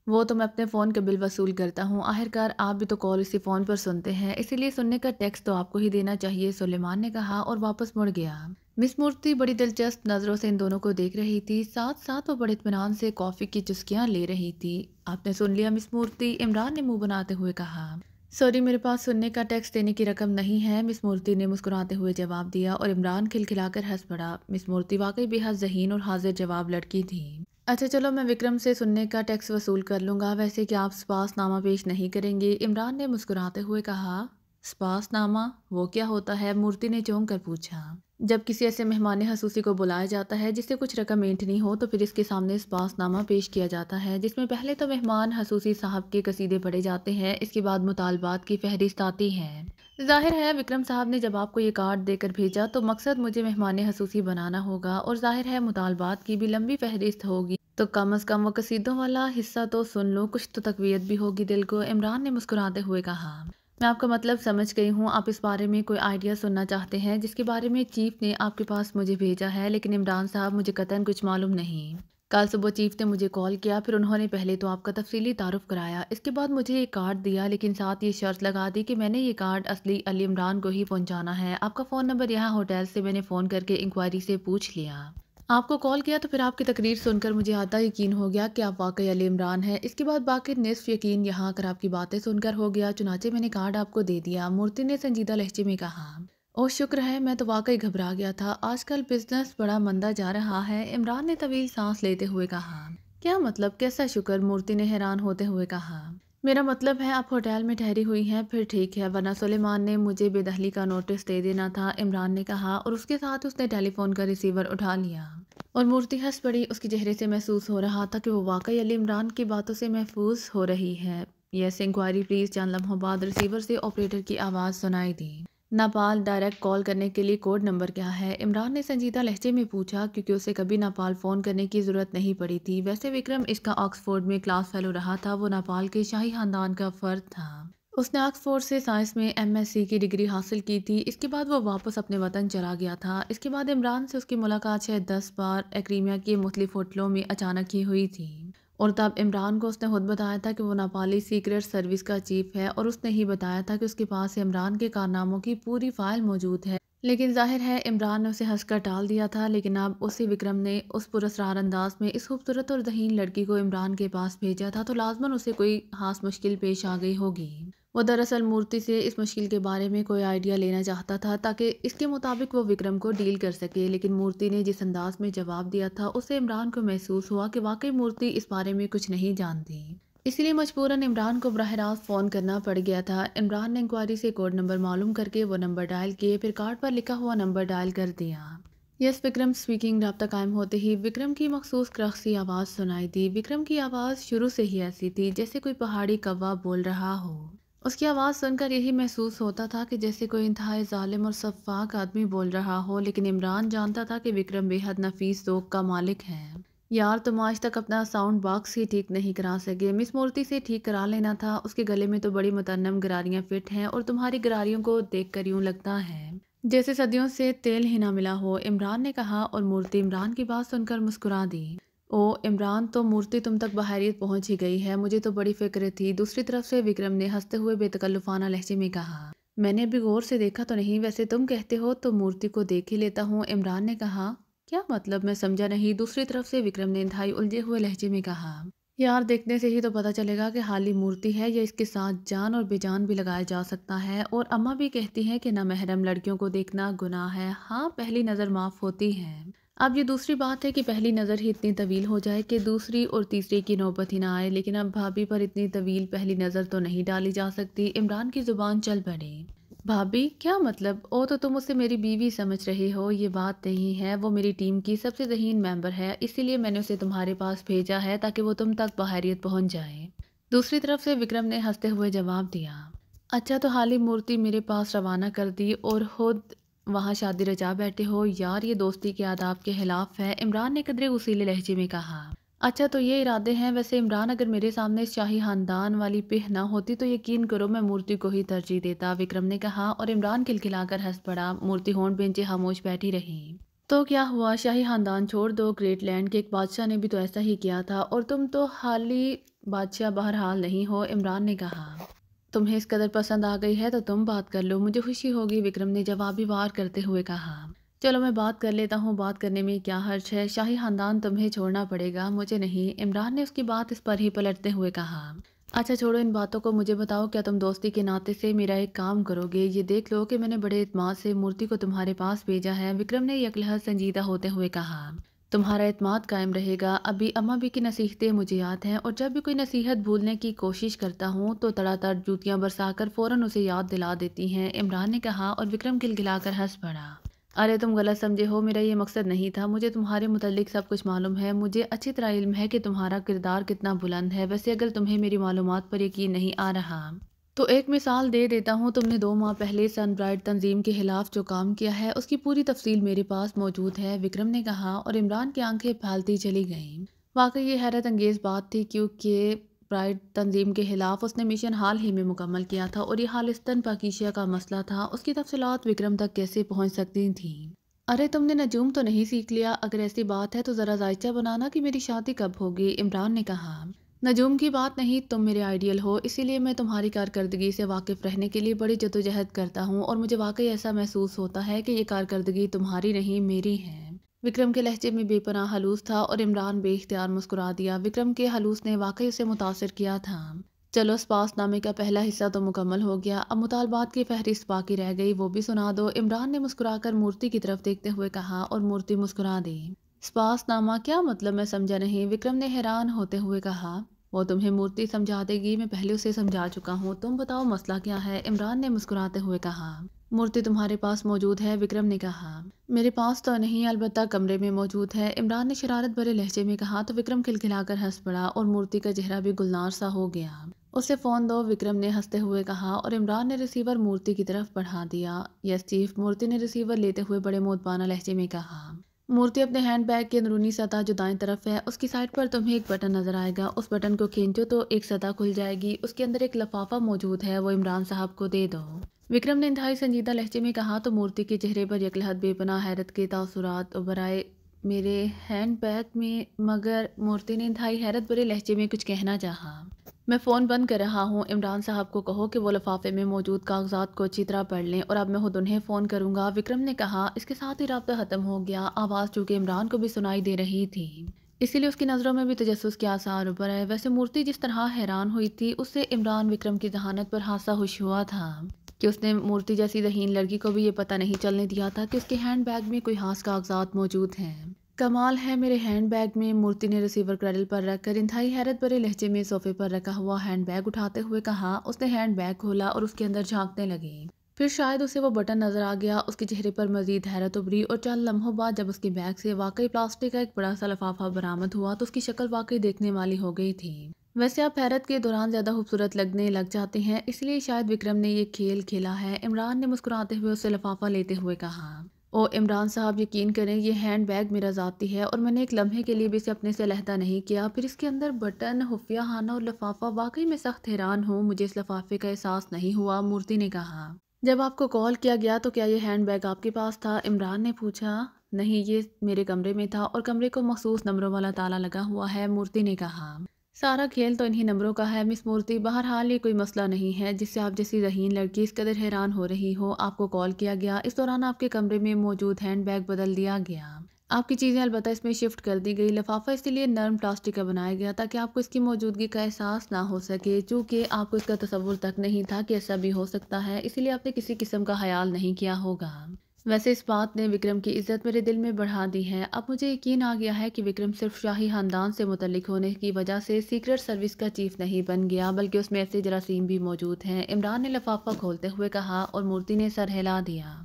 वो तो मैं अपने फ़ोन के बिल वसूल करता हूँ आखिरकार आप भी तो कॉल इसी फ़ोन पर सुनते हैं इसीलिए सुनने का टैक्स तो आपको ही देना चाहिए सुलेमान ने कहा और वापस मुड़ गया मिस मूर्ति बड़ी दिलचस्प नज़रों से इन दोनों को देख रही थी साथ साथ वो बड़े इतमान से कॉफ़ी की चुस्कियाँ ले रही थी आपने सुन लिया मिस मूर्ति इमरान ने मुंह बनाते हुए कहा सॉरी मेरे पास सुनने का टैक्स देने की रकम नहीं है मिस मूर्ति ने मुस्कुराते हुए जवाब दिया और इमरान खिलखिलाकर हंस पड़ा मिस मूर्ति वाकई बेहद जहीन और हाजिर जवाब लड़की थी अच्छा चलो मैं विक्रम से सुनने का टैक्स वसूल कर लूँगा वैसे कि आप नामा पेश नहीं करेंगे इमरान ने मुस्कुराते हुए कहा स्पास नामा वो क्या होता है मूर्ति ने चौंक कर पूछा जब किसी ऐसे मेहमान हसूसी को बुलाया जाता है जिससे कुछ रकम एंटनी हो तो फिर इसके सामने स्पासनामा पेश किया जाता है जिसमें पहले तो मेहमान हसूसी साहब के कसीदे पढ़े जाते हैं इसके बाद मुतालबात की फहरिस्त आती है जाहिर है विक्रम साहब ने जब आपको ये कार्ड देकर भेजा तो मकसद मुझे मेहमान हसूसी बनाना होगा और जाहिर है मुतालबात की भी लंबी फहरिस्त होगी तो कम अज़ कम वो कसीदों वाला हिस्सा तो सुन लो कुछ तो तकवीत भी होगी दिल को इमरान ने मुस्कुराते हुए कहा मैं आपका मतलब समझ गई हूँ आप इस बारे में कोई आइडिया सुनना चाहते हैं जिसके बारे में चीफ ने आपके पास मुझे भेजा है लेकिन इमरान साहब मुझे कतन कुछ मालूम नहीं कल सुबह चीफ ने मुझे कॉल किया फिर उन्होंने पहले तो आपका तफसीली तारुफ़ कराया इसके बाद मुझे ये कार्ड दिया लेकिन साथ ये शर्त लगा दी कि मैंने ये कार्ड असली अली इमरान को ही पहुंचाना है आपका फ़ोन नंबर यहाँ होटल से मैंने फ़ोन करके इंक्वायरी से पूछ लिया आपको कॉल किया तो फिर आपकी तकरीर सुनकर मुझे आता यकीन हो गया कि आप वाकई अली इमरान हैं इसके बाद बाकी निसफ यकीन यहाँ आकर आपकी बातें सुनकर हो गया चुनाचे मैंने कार्ड आपको दे दिया मूर्ति ने संजीदा लहजे में कहा ओ शुक्र है मैं तो वाकई घबरा गया था आजकल बिजनेस बड़ा मंदा जा रहा है इमरान ने तवील सांस लेते हुए कहा क्या मतलब कैसा शुक्र मूर्ति ने हैरान होते हुए कहा मेरा मतलब है आप होटल में ठहरी हुई हैं फिर ठीक है वरना सुलेमान ने मुझे बेदहली का नोटिस दे देना था इमरान ने कहा और उसके साथ उसने टेलीफोन का रिसीवर उठा लिया और मूर्ति हंस पड़ी उसके चेहरे से महसूस हो रहा था कि वो वाकई अली इमरान की बातों से महफूज हो रही है यस इंक्वायरी प्लीज़ चंद लम्हाबाद रिसीवर से ऑपरेटर की आवाज़ सुनाई दी नापाल डायरेक्ट कॉल करने के लिए कोड नंबर क्या है इमरान ने संजीदा लहजे में पूछा क्योंकि उसे कभी नापाल फ़ोन करने की ज़रूरत नहीं पड़ी थी वैसे विक्रम इसका ऑक्सफोर्ड में क्लास फेलो रहा था वो नापाल के शाही खानदान का फ़र्द था उसने ऑक्सफोर्ड से साइंस में एमएससी की डिग्री हासिल की थी इसके बाद वो वापस अपने वतन चला गया था इसके बाद इमरान से उसकी मुलाकात शायद दस बार एक्रीमिया के मुख्तफ होटलों में अचानक ही हुई थी और तब इमरान को उसने खुद बताया था कि वो नापाली सीक्रेट सर्विस का चीफ है और उसने ही बताया था कि उसके पास इमरान के कारनामों की पूरी फाइल मौजूद है लेकिन जाहिर है इमरान ने उसे हंसकर टाल दिया था लेकिन अब उसी विक्रम ने उस पुरस्कार अंदाज में इस खूबसूरत और जहीन लड़की को इमरान के पास भेजा था तो लाजमन उसे कोई खास मुश्किल पेश आ गई होगी वो दरअसल मूर्ति से इस मुश्किल के बारे में कोई आइडिया लेना चाहता था ताकि इसके मुताबिक वो विक्रम को डील कर सके लेकिन मूर्ति ने जिस अंदाज में जवाब दिया था उससे इमरान को महसूस हुआ कि वाकई मूर्ति इस बारे में कुछ नहीं जानती इसलिए मजबूरन इमरान को बरह रास्त फ़ोन करना पड़ गया था इमरान ने इंक्वायरी से कोड नंबर मालूम करके वो नंबर डायल किए फिर कार्ड पर लिखा हुआ नंबर डायल कर दिया यस विक्रम स्पीकिंग रबता कायम होते ही विक्रम की मखसूस क्रक्सी आवाज़ सुनाई दी विक्रम की आवाज़ शुरू से ही ऐसी थी जैसे कोई पहाड़ी कौवा बोल रहा हो उसकी आवाज़ सुनकर यही महसूस होता था कि जैसे कोई इंतहा ालिम और शफाक आदमी बोल रहा हो लेकिन इमरान जानता था कि विक्रम बेहद नफीस दोग का मालिक है यार तुम आज तक अपना साउंड बॉक्स ही ठीक नहीं करा सके मिस मूर्ति से ठीक करा लेना था उसके गले में तो बड़ी मतनम गरारियाँ फिट हैं और तुम्हारी गरारियों को देख कर यूँ लगता है जैसे सदियों से तेल ही ना मिला हो इमरान ने कहा और मूर्ति इमरान की बात सुनकर मुस्कुरा दी ओ इमरान तो मूर्ति तुम तक बहारियत पहुंच ही गई है मुझे तो बड़ी फिक्र थी दूसरी तरफ से विक्रम ने हंसते हुए बेतकल्लुफाना लहजे में कहा मैंने भी गौर से देखा तो नहीं वैसे तुम कहते हो तो मूर्ति को देख ही लेता हूँ इमरान ने कहा क्या मतलब मैं समझा नहीं दूसरी तरफ से विक्रम ने ढाई उलझे हुए लहजे में कहा यार देखने से ही तो पता चलेगा कि हाली मूर्ति है या इसके साथ जान और बेजान भी लगाया जा सकता है और अम्मा भी कहती हैं कि ना महरम लड़कियों को देखना गुनाह है हाँ पहली नज़र माफ़ होती है अब ये दूसरी बात है कि पहली नज़र ही इतनी तवील हो जाए कि दूसरी और तीसरी की नौबत ही ना आए लेकिन अब भाभी पर इतनी तवील पहली नज़र तो नहीं डाली जा सकती इमरान की ज़ुबान चल पड़ी भाभी क्या मतलब ओ तो तुम उसे मेरी बीवी समझ रहे हो ये बात नहीं है वो मेरी टीम की सबसे जहीन मेंबर है इसीलिए मैंने उसे तुम्हारे पास भेजा है ताकि वो तुम तक बाहरियत पहुंच जाए दूसरी तरफ से विक्रम ने हंसते हुए जवाब दिया अच्छा तो हाली मूर्ति मेरे पास रवाना कर दी और खुद वहाँ शादी रचा बैठे हो यार ये दोस्ती के आदाब के खिलाफ है इमरान ने कदरे गुसीले लहजे में कहा अच्छा तो ये इरादे हैं वैसे इमरान अगर मेरे सामने शाही खानदान वाली पिह ना होती तो यकीन करो मैं मूर्ति को ही तरजीह देता विक्रम ने कहा और इमरान खिलखिलाकर हंस पड़ा मूर्ति होंड बेंचे खामोश बैठी रही तो क्या हुआ शाही खानदान छोड़ दो ग्रेट लैंड के एक बादशाह ने भी तो ऐसा ही किया था और तुम तो हाल ही बादशाह बहरहाल नहीं हो इमरान ने कहा तुम्हें इस कदर पसंद आ गई है तो तुम बात कर लो मुझे खुशी होगी विक्रम ने जवाबी वार करते हुए कहा चलो मैं बात कर लेता हूँ बात करने में क्या हर्ज है शाही खानदान तुम्हें छोड़ना पड़ेगा मुझे नहीं इमरान ने उसकी बात इस पर ही पलटते हुए कहा अच्छा छोड़ो इन बातों को मुझे बताओ क्या तुम दोस्ती के नाते से मेरा एक काम करोगे ये देख लो कि मैंने बड़े इतमाद से मूर्ति को तुम्हारे पास भेजा है विक्रम ने यकलह संजीदा होते हुए कहा तुम्हारा अतमाद कायम रहेगा अभी अम्मा भी की नसीहतें मुझे याद हैं और जब भी कोई नसीहत भूलने की कोशिश करता हूँ तो तड़ातड़ जूतियाँ बरसा कर फ़ौरन उसे याद दिला देती हैं इमरान ने कहा और विक्रम गिलगिलाकर हंस पड़ा अरे तुम गलत समझे हो मेरा ये मकसद नहीं था मुझे तुम्हारे मुतलिक सब कुछ मालूम है मुझे अच्छी तरह इल्म है कि तुम्हारा किरदार कितना बुलंद है वैसे अगर तुम्हें मेरी मालूम पर यकीन नहीं आ रहा तो एक मिसाल दे देता हूँ तुमने दो माह पहले सनब्राइट तंजीम के ख़िलाफ़ जो काम किया है उसकी पूरी तफसील मेरे पास मौजूद है विक्रम ने कहा और इमरान की आंखें फैलती चली गईं वाकई ये हैरत अंगेज़ बात थी क्योंकि ब्राइट तंजीम के ख़िलाफ़ उसने मिशन हाल ही में मुकम्मल किया था और ये हालिस्तन पाकिशिया का मसला था उसकी तफसलत विक्रम तक कैसे पहुँच सकती थी अरे तुमने नजूम तो नहीं सीख लिया अगर ऐसी बात है तो ज़रा जायचा बनाना कि मेरी शादी कब होगी इमरान ने कहा नजूम की बात नहीं तुम मेरे आइडियल हो इसीलिए मैं तुम्हारी कारकर्दगी से वाकिफ़ रहने के लिए बड़ी जदोजहद करता हूँ और मुझे वाकई ऐसा महसूस होता है कि ये कारकर्दगी तुम्हारी नहीं मेरी है विक्रम के लहजे में बेपनाह हलूस था और इमरान बेख्तियार मुस्कुरा दिया विक्रम के हलूस ने वाकई उसे मुतासर किया था चलो स्पास नामे का पहला हिस्सा तो मुकम्मल हो गया अब मुतालबात की फहरिस्त बाकी रह गई वो भी सुना दो इमरान ने मुस्कुराकर मूर्ति की तरफ देखते हुए कहा और मूर्ति मुस्कुरा दी नामा क्या मतलब मैं समझा नहीं विक्रम ने हैरान होते हुए कहा वो तुम्हें मूर्ति समझा देगी मैं पहले उसे समझा चुका हूँ तुम बताओ मसला क्या है इमरान ने मुस्कुराते हुए कहा मूर्ति तुम्हारे पास मौजूद है विक्रम ने कहा मेरे पास तो नहीं अलबत्ता कमरे में मौजूद है इमरान ने शरारत भरे लहजे में कहा तो विक्रम खिलखिलाकर हंस पड़ा और मूर्ति का चेहरा भी गुलनार सा हो गया उसे फ़ोन दो विक्रम ने हंसते हुए कहा और इमरान ने रिसीवर मूर्ति की तरफ बढ़ा दिया यस चीफ मूर्ति ने रिसीवर लेते हुए बड़े मोतबाना लहजे में कहा मूर्ति अपने हैंड बैग की अंदरूनी सतह जो दाएं तरफ है उसकी साइड पर तुम्हें एक बटन नज़र आएगा उस बटन को खींचो तो एक सतह खुल जाएगी उसके अंदर एक लफाफा मौजूद है वो इमरान साहब को दे दो विक्रम ने इंतहाई संजीदा लहजे में कहा तो मूर्ति के चेहरे पर यकलहत बेपना हैरत के तासुरात उभर आए मेरे हैंड बैग में मगर मूर्ति ने इंतहाई हैरत भरे लहजे में कुछ कहना चाहा मैं फ़ोन बंद कर रहा हूँ इमरान साहब को कहो कि वो लफाफे में मौजूद कागजात को अच्छी तरह पढ़ लें और अब मैं खुद उन्हें फ़ोन करूँगा विक्रम ने कहा इसके साथ ही रबा ख़त्म हो गया आवाज़ चूँकि इमरान को भी सुनाई दे रही थी इसीलिए उसकी नज़रों में भी तजस के आसार ऊपर है वैसे मूर्ति जिस तरह हैरान हुई थी उससे इमरान विक्रम की जहानत पर हादसा खुश हुआ था कि उसने मूर्ति जैसी जहीन लड़की को भी ये पता नहीं चलने दिया था कि उसके हैंड बैग में कोई हाथ कागजात मौजूद हैं कमाल है मेरे हैंड बैग में मूर्ति ने रिसीवर क्रेडल पर रखकर इंतहाई हैरत भरे लहजे में सोफे पर रखा हुआ हैंड बैग उठाते हुए कहा उसने हैंड बैग खोला और उसके अंदर झांकने लगी फिर शायद उसे वो बटन नजर आ गया उसके चेहरे पर मजीद हैरत उभरी और चंद लम्हों बाद जब उसके बैग से वाकई प्लास्टिक का एक बड़ा सा लफाफा बरामद हुआ तो उसकी शक्ल वाकई देखने वाली हो गई थी वैसे आप हैरत के दौरान ज़्यादा खूबसूरत लगने लग जाते हैं इसलिए शायद विक्रम ने ये खेल खेला है इमरान ने मुस्कुराते हुए उसे लफाफा लेते हुए कहा और इमरान साहब यकीन करें ये हैंड बैग मेरा ज़ाती है और मैंने एक लम्हे के लिए भी इसे अपने से लहदा नहीं किया फिर इसके अंदर बटन हुफिया खाना और लफाफा वाकई में सख्त हैरान हूँ मुझे इस लफाफे का एहसास नहीं हुआ मूर्ति ने कहा जब आपको कॉल किया गया तो क्या ये हैंड बैग आपके पास था इमरान ने पूछा नहीं ये मेरे कमरे में था और कमरे को मखसूस नंबरों वाला ताला लगा हुआ है मूर्ति ने कहा सारा खेल तो इन्हीं नंबरों का है मिस मूर्ति बहरहाल ये कोई मसला नहीं है जिससे आप जैसी जहीन लड़की इस कदर हैरान हो रही हो आपको कॉल किया गया इस दौरान आपके कमरे में मौजूद हैंडबैग बदल दिया गया आपकी चीज़ें अलबत्त इसमें शिफ्ट कर दी गई लफाफा इसलिए नरम प्लास्टिक का बनाया गया ताकि आपको इसकी मौजूदगी का एहसास ना हो सके चूँकि आपको इसका तस्वुर तक नहीं था कि ऐसा भी हो सकता है इसीलिए आपने किसी किस्म का ख्याल नहीं किया होगा वैसे इस बात ने विक्रम की इज़्ज़त मेरे दिल में बढ़ा दी है अब मुझे यकीन आ गया है कि विक्रम सिर्फ शाही ख़ानदान से मुतलिक होने की वजह से सीक्रेट सर्विस का चीफ नहीं बन गया बल्कि उसमें ऐसे जरासीम भी मौजूद हैं इमरान ने लफाफा खोलते हुए कहा और मूर्ति ने सर हिला दिया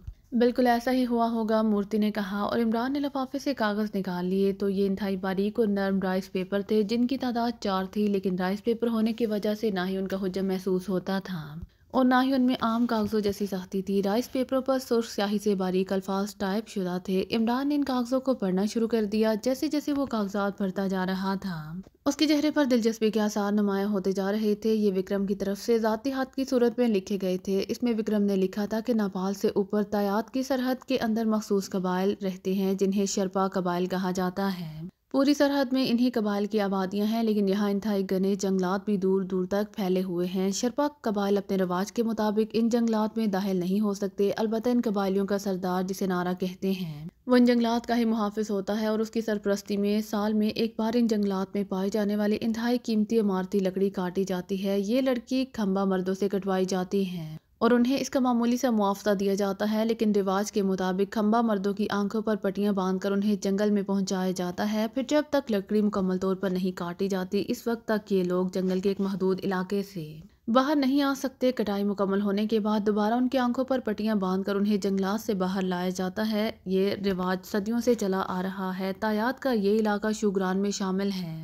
बिल्कुल ऐसा ही हुआ होगा मूर्ति ने कहा और इमरान ने लफाफे से कागज़ निकाल लिए तो ये इंतई बारीक और नरम राइस पेपर थे जिनकी तादाद चार थी लेकिन राइस पेपर होने की वजह से ना ही उनका हजम महसूस होता था और ना ही उनमें आम कागज़ों जैसी सख्ती थी राइस पेपरों पर सुर्ख स्याही से बारीक अल्फाज टाइप शुदा थे इमरान ने इन कागज़ों को पढ़ना शुरू कर दिया जैसे जैसे वो कागजात भरता जा रहा था उसके चेहरे पर दिलचस्पी के आसार नुमाया होते जा रहे थे ये विक्रम की तरफ से ज़ाती हाथ की सूरत में लिखे गए थे इसमें विक्रम ने लिखा था कि नेपाल से ऊपर तायात की सरहद के अंदर मखसूस कबाइल रहते हैं जिन्हें शरपा कबाइल कहा जाता है पूरी सरहद में इन्हीं कबाइल की आबादियाँ हैं लेकिन यहाँ इंतहाई घने जंगलात भी दूर दूर तक फैले हुए हैं शरपा कबाइल अपने रवाज के मुताबिक इन जंगलात में दाहल नहीं हो सकते अलबत् इन कबाइलियों का सरदार जिसे नारा कहते हैं वन जंगलात का ही मुहाफ़ होता है और उसकी सरपरस्ती में साल में एक बार इन जंगलात में पाए जाने वाली इंतहाई कीमती इमारती लकड़ी काटी जाती है ये लड़की खम्बा मर्दों से कटवाई जाती है और उन्हें इसका मामूली सा मुआवजा दिया जाता है लेकिन रिवाज के मुताबिक खम्बा मर्दों की आंखों पर बांध बांधकर उन्हें जंगल में पहुंचाया जाता है फिर जब तक लकड़ी मुकम्मल तौर पर नहीं काटी जाती इस वक्त तक ये लोग जंगल के एक महदूद इलाके से बाहर नहीं आ सकते कटाई मुकम्मल होने के बाद दोबारा उनकी आंखों पर बांध बांधकर उन्हें जंगलात से बाहर लाया जाता है ये रिवाज सदियों से चला आ रहा है तायात का ये इलाका शुगरान में शामिल है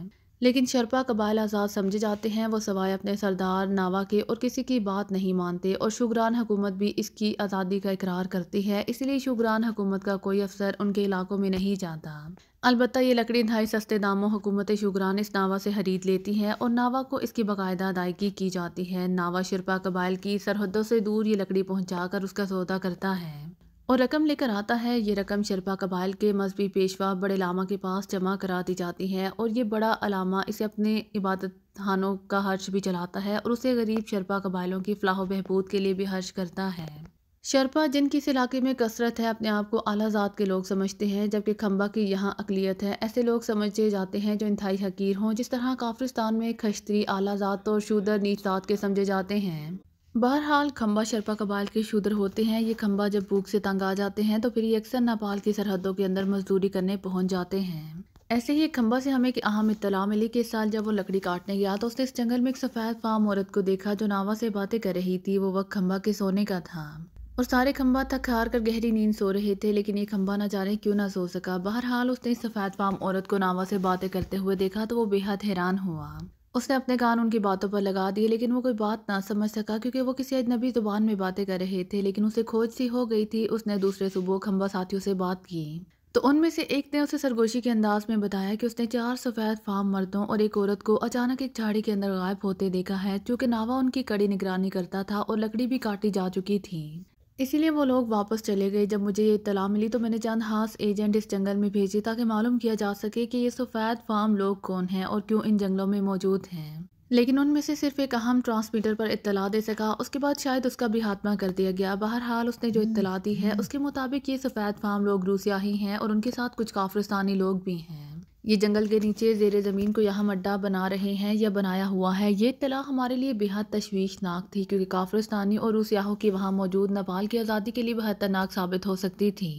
लेकिन शर्पा कबाइल आज़ाद समझे जाते हैं वो सवाए अपने सरदार नावा के और किसी की बात नहीं मानते और शुगरान हुकूमत भी इसकी आज़ादी का इकरार करती है इसलिए शुगरान हुकूमत का कोई अफसर उनके इलाकों में नहीं जाता अलबत् ये लकड़ी ढाई सस्ते दामों हुकूमत शुगरान इस नावा से खरीद लेती है और नावा को इसकी बाकायदा अदायगी की जाती है नावा शरपा कबाइल की सरहदों से दूर ये लकड़ी पहुँचा कर उसका सौदा करता है और रकम लेकर आता है ये रकम शरपा कबाइल के मजहबी पेशवा बड़े लामा के पास जमा करा दी जाती है और ये बड़ा अलामा इसे अपने इबादत खानों का हर्ज भी चलाता है और उसे गरीब शरपा कबाइलों की फलाह बहबूद के लिए भी हर्ज करता है शरपा जिनकी इस इलाके में कसरत है अपने आप को आला ज़ात के लोग समझते हैं जबकि खम्बा की यहाँ अकलीत है ऐसे लोग समझे जाते हैं जो इंतहाई हकीर हों जिस तरह काफ्रिस्तान में खश्तरी आला ज़ात और शूदर नीच ज़ात के समझे जाते हैं बहरहाल खम्बा शर्पा कबाल के शूदर होते हैं ये खम्बा जब भूख से तंग आ जाते हैं तो फिर ये अक्सर नेपाल की सरहदों के अंदर मजदूरी करने पहुंच जाते हैं ऐसे ही एक खंबा से हमें एक अहम इतला मिली कि इस साल जब वो लकड़ी काटने गया तो उसने इस जंगल में एक सफ़ेद फाम औरत को देखा जो नावा से बातें कर रही थी वो वक्त खंबा के सोने का था और सारे खंबा थक हार कर गहरी नींद सो रहे थे लेकिन ये खंबा ना जाने क्यों ना सो सका बहरहाल उसने इस सफ़ेद फाम औरत को नावा से बातें करते हुए देखा तो वो बेहद हैरान हुआ उसने अपने कान उनकी बातों पर लगा दिए लेकिन वो कोई बात ना समझ सका क्योंकि वो किसी अजनबी ज़ुबान में बातें कर रहे थे लेकिन उसे खोज सी हो गई थी उसने दूसरे सुबह खम्बा साथियों से बात की तो उनमें से एक ने उसे सरगोशी के अंदाज में बताया कि उसने चार सफ़ेद फार्म मर्दों और एक औरत को अचानक एक झाड़ी के अंदर गायब होते देखा है क्योंकि नावा उनकी कड़ी निगरानी करता था और लकड़ी भी काटी जा चुकी थी इसीलिए वो लोग वापस चले गए जब मुझे ये इतला मिली तो मैंने चंद हाथ एजेंट इस जंगल में भेजे ताकि मालूम किया जा सके कि ये सफ़ेद फार्म लोग कौन हैं और क्यों इन जंगलों में मौजूद हैं लेकिन उनमें से सिर्फ एक अहम ट्रांसमीटर पर इतला दे सका उसके बाद शायद उसका भी हात्मा कर दिया गया बहरहाल उसने जो हम्म। इतला दी है उसके मुताबिक ये सफ़ेद फार्म लोग रूसिया ही हैं और उनके साथ कुछ काफ्रिस्तानी लोग भी हैं ये जंगल के नीचे जेर ज़मीन को यहाँ मड्डा बना रहे हैं या बनाया हुआ है ये इतला हमारे लिए बेहद तशवीशनाक थी क्योंकि काफ्रिस्तानी और रूसियाहों की वहाँ मौजूद नेपाल की आज़ादी के लिए बेहद तनाक साबित हो सकती थी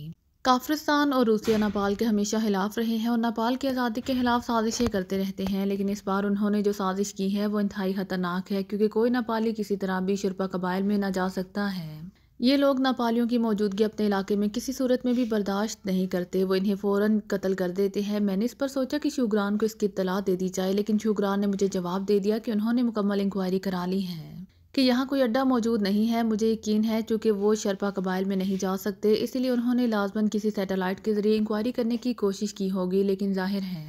काफ्रिस्तान और रूसिया नेपाल के हमेशा खिलाफ रहे हैं और नेपाल की आज़ादी के खिलाफ साजिशें करते रहते हैं लेकिन इस बार उन्होंने जो साजिश की है वो इंतहाई ख़तरनाक है क्योंकि कोई नेपाली किसी तरह भी शुरपा कबाइल में ना जा सकता है ये लोग नापालियों की मौजूदगी अपने इलाके में किसी सूरत में भी बर्दाश्त नहीं करते वो इन्हें फ़ौरन कत्ल कर देते हैं मैंने इस पर सोचा कि शुगरान को इसकी इतला दे दी जाए लेकिन शुगरान ने मुझे जवाब दे दिया कि उन्होंने मुकम्मल इंक्वायरी करा ली है कि यहाँ कोई अड्डा मौजूद नहीं है मुझे यकीन है चूँकि वो शरपा कबाइल में नहीं जा सकते इसलिए उन्होंने लाजमन किसी सेटेलाइट के ज़रिए इंक्वायरी करने की कोशिश की होगी लेकिन जाहिर है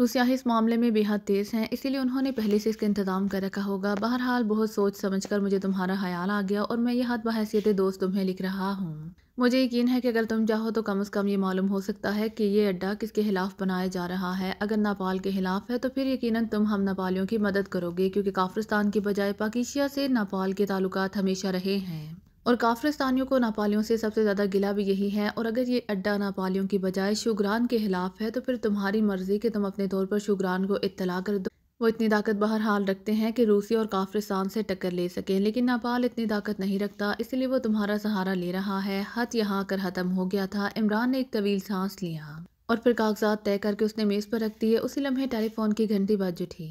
रूसिया इस मामले में बेहद तेज़ हैं इसीलिए उन्होंने पहले से इसका इंतज़ाम कर रखा होगा बहरहाल बहुत सोच समझ कर मुझे तुम्हारा ख्याल आ गया और मैं यह हद बहसीत दोस्त तुम्हें लिख रहा हूँ मुझे यकीन है कि अगर तुम चाहो तो कम अज़ कम ये मालूम हो सकता है कि ये अड्डा किसके खिलाफ बनाया जा रहा है अगर नापाल के खिलाफ है तो फिर यकीनन तुम हम नापालियों की मदद करोगे क्योंकि काफ्रिस्तान की बजाय पाकिशिया से नापाल के ताल्लुक हमेशा रहे हैं और काफ्रिस्तानियों को नापालियों से सबसे ज़्यादा गिला भी यही है और अगर ये अड्डा नापालियों की बजाय शुगरान के खिलाफ है तो फिर तुम्हारी मर्ज़ी कि तुम अपने तौर पर शुगरान को इतला कर दो वो इतनी ताकत बहर हाल रखते हैं कि रूसी और काफ्रिस्तान से टक्कर ले सकें लेकिन नापाल इतनी ताकत नहीं रखता इसलिए वो तुम्हारा सहारा ले रहा है हथ यहाँ आकर ख़त्म हो गया था इमरान ने एक तवील सांस लिया और फिर कागजात तय करके उसने मेज़ पर रख दिए उसी लम्हे टेलीफोन की घंटी बज उठी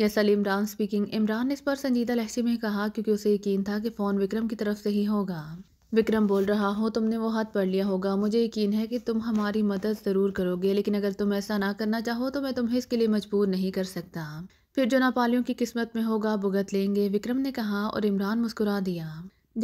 यस अल इमरान स्पीकिंग इमरान ने इस पर संजीदा लहजे में कहा क्योंकि उसे यकीन था कि फ़ोन विक्रम की तरफ से ही होगा विक्रम बोल रहा हो तुमने वो हाथ पढ़ लिया होगा मुझे यकीन है कि तुम हमारी मदद ज़रूर करोगे लेकिन अगर तुम ऐसा ना करना चाहो तो मैं तुम्हें इसके लिए मजबूर नहीं कर सकता फिर जो नापालियों की किस्मत में होगा भुगत लेंगे विक्रम ने कहा और इमरान मुस्कुरा दिया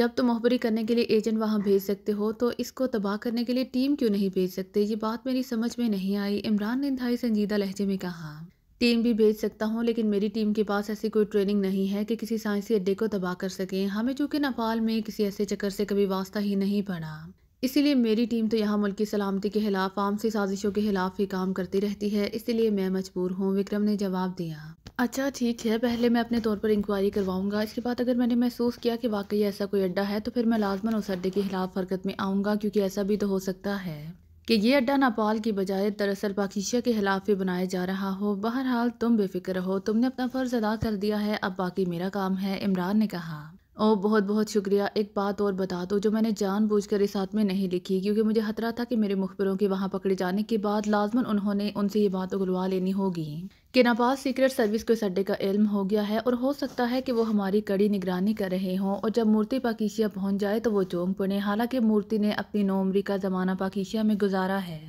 जब तुम मोहबरी करने के लिए एजेंट वहाँ भेज सकते हो तो इसको तबाह करने के लिए टीम क्यों नहीं भेज सकते ये बात मेरी समझ में नहीं आई इमरान ने इंतहाई संजीदा लहजे में कहा टीम भी भेज सकता हूँ लेकिन मेरी टीम के पास ऐसी कोई ट्रेनिंग नहीं है कि किसी साइंसी अड्डे को तबाह कर सकें हमें चूँकि नेपाल में किसी ऐसे चक्कर से कभी वास्ता ही नहीं पड़ा इसीलिए मेरी टीम तो यहाँ मुल्की की सलामती के खिलाफ आमसी साजिशों के खिलाफ ही काम करती रहती है इसीलिए मैं मजबूर हूँ विक्रम ने जवाब दिया अच्छा ठीक है पहले मैं अपने तौर पर इंक्वायरी करवाऊंगा इसके बाद अगर मैंने महसूस किया कि वाकई ऐसा कोई अड्डा है तो फिर मैं लाजमन उस अड्डे के खिलाफ हरकत में आऊंगा क्योंकि ऐसा भी तो हो सकता है कि ये अड्डा नापाल की बजाय दरअसल पाकिशिया के खिलाफ ही बनाया जा रहा हो बहरहाल तुम बेफिक्र हो तुमने अपना फ़र्ज़ अदा कर दिया है अब बाकी मेरा काम है इमरान ने कहा ओ बहुत बहुत शुक्रिया एक बात और बता दो जो मैंने जानबूझकर इस साथ में नहीं लिखी क्योंकि मुझे खतरा था कि मेरे मुखबरों के वहाँ पकड़े जाने के बाद लाजमन उन्होंने उनसे ये बात उगलवा लेनी होगी कि नापास सीक्रेट सर्विस को सड्डे का इल्म हो गया है और हो सकता है कि वो हमारी कड़ी निगरानी कर रहे हों और जब मूर्ति पाकिशिया पहुँच जाए तो वो चौंक पड़े हालांकि मूर्ति ने अपनी नौमरी का ज़माना पाकिशिया में गुजारा है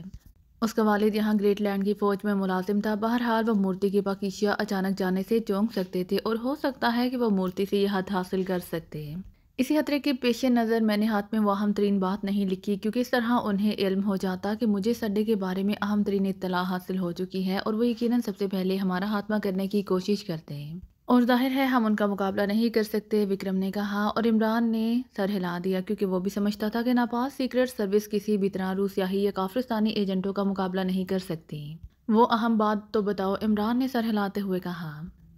उसका वालिद यहाँ ग्रेट लैंड की फ़ौज में मुलाजिम था बहरहाल वह मूर्ति की बाकीशिया अचानक जाने से चौंक सकते थे और हो सकता है कि वह मूर्ति से यह हद हासिल कर सकते हैं इसी खतरे के पेश नज़र मैंने हाथ में वाहम तरीन बात नहीं लिखी क्योंकि इस तरह उन्हें इल्म हो जाता कि मुझे सड्डे के बारे में अहम तरीन इतला हासिल हो चुकी है और वो यकीन सबसे पहले हमारा हाथमा करने की कोशिश करते हैं और जाहिर है हम उनका मुकाबला नहीं कर सकते विक्रम ने कहा और इमरान ने सर हिला दिया क्योंकि वो भी समझता था कि नापास सीक्रेट सर्विस किसी भी तरह रूसियाही या काफ्रिस्तानी एजेंटों का मुकाबला नहीं कर सकती वो अहम बात तो बताओ इमरान ने सर हिलाते हुए कहा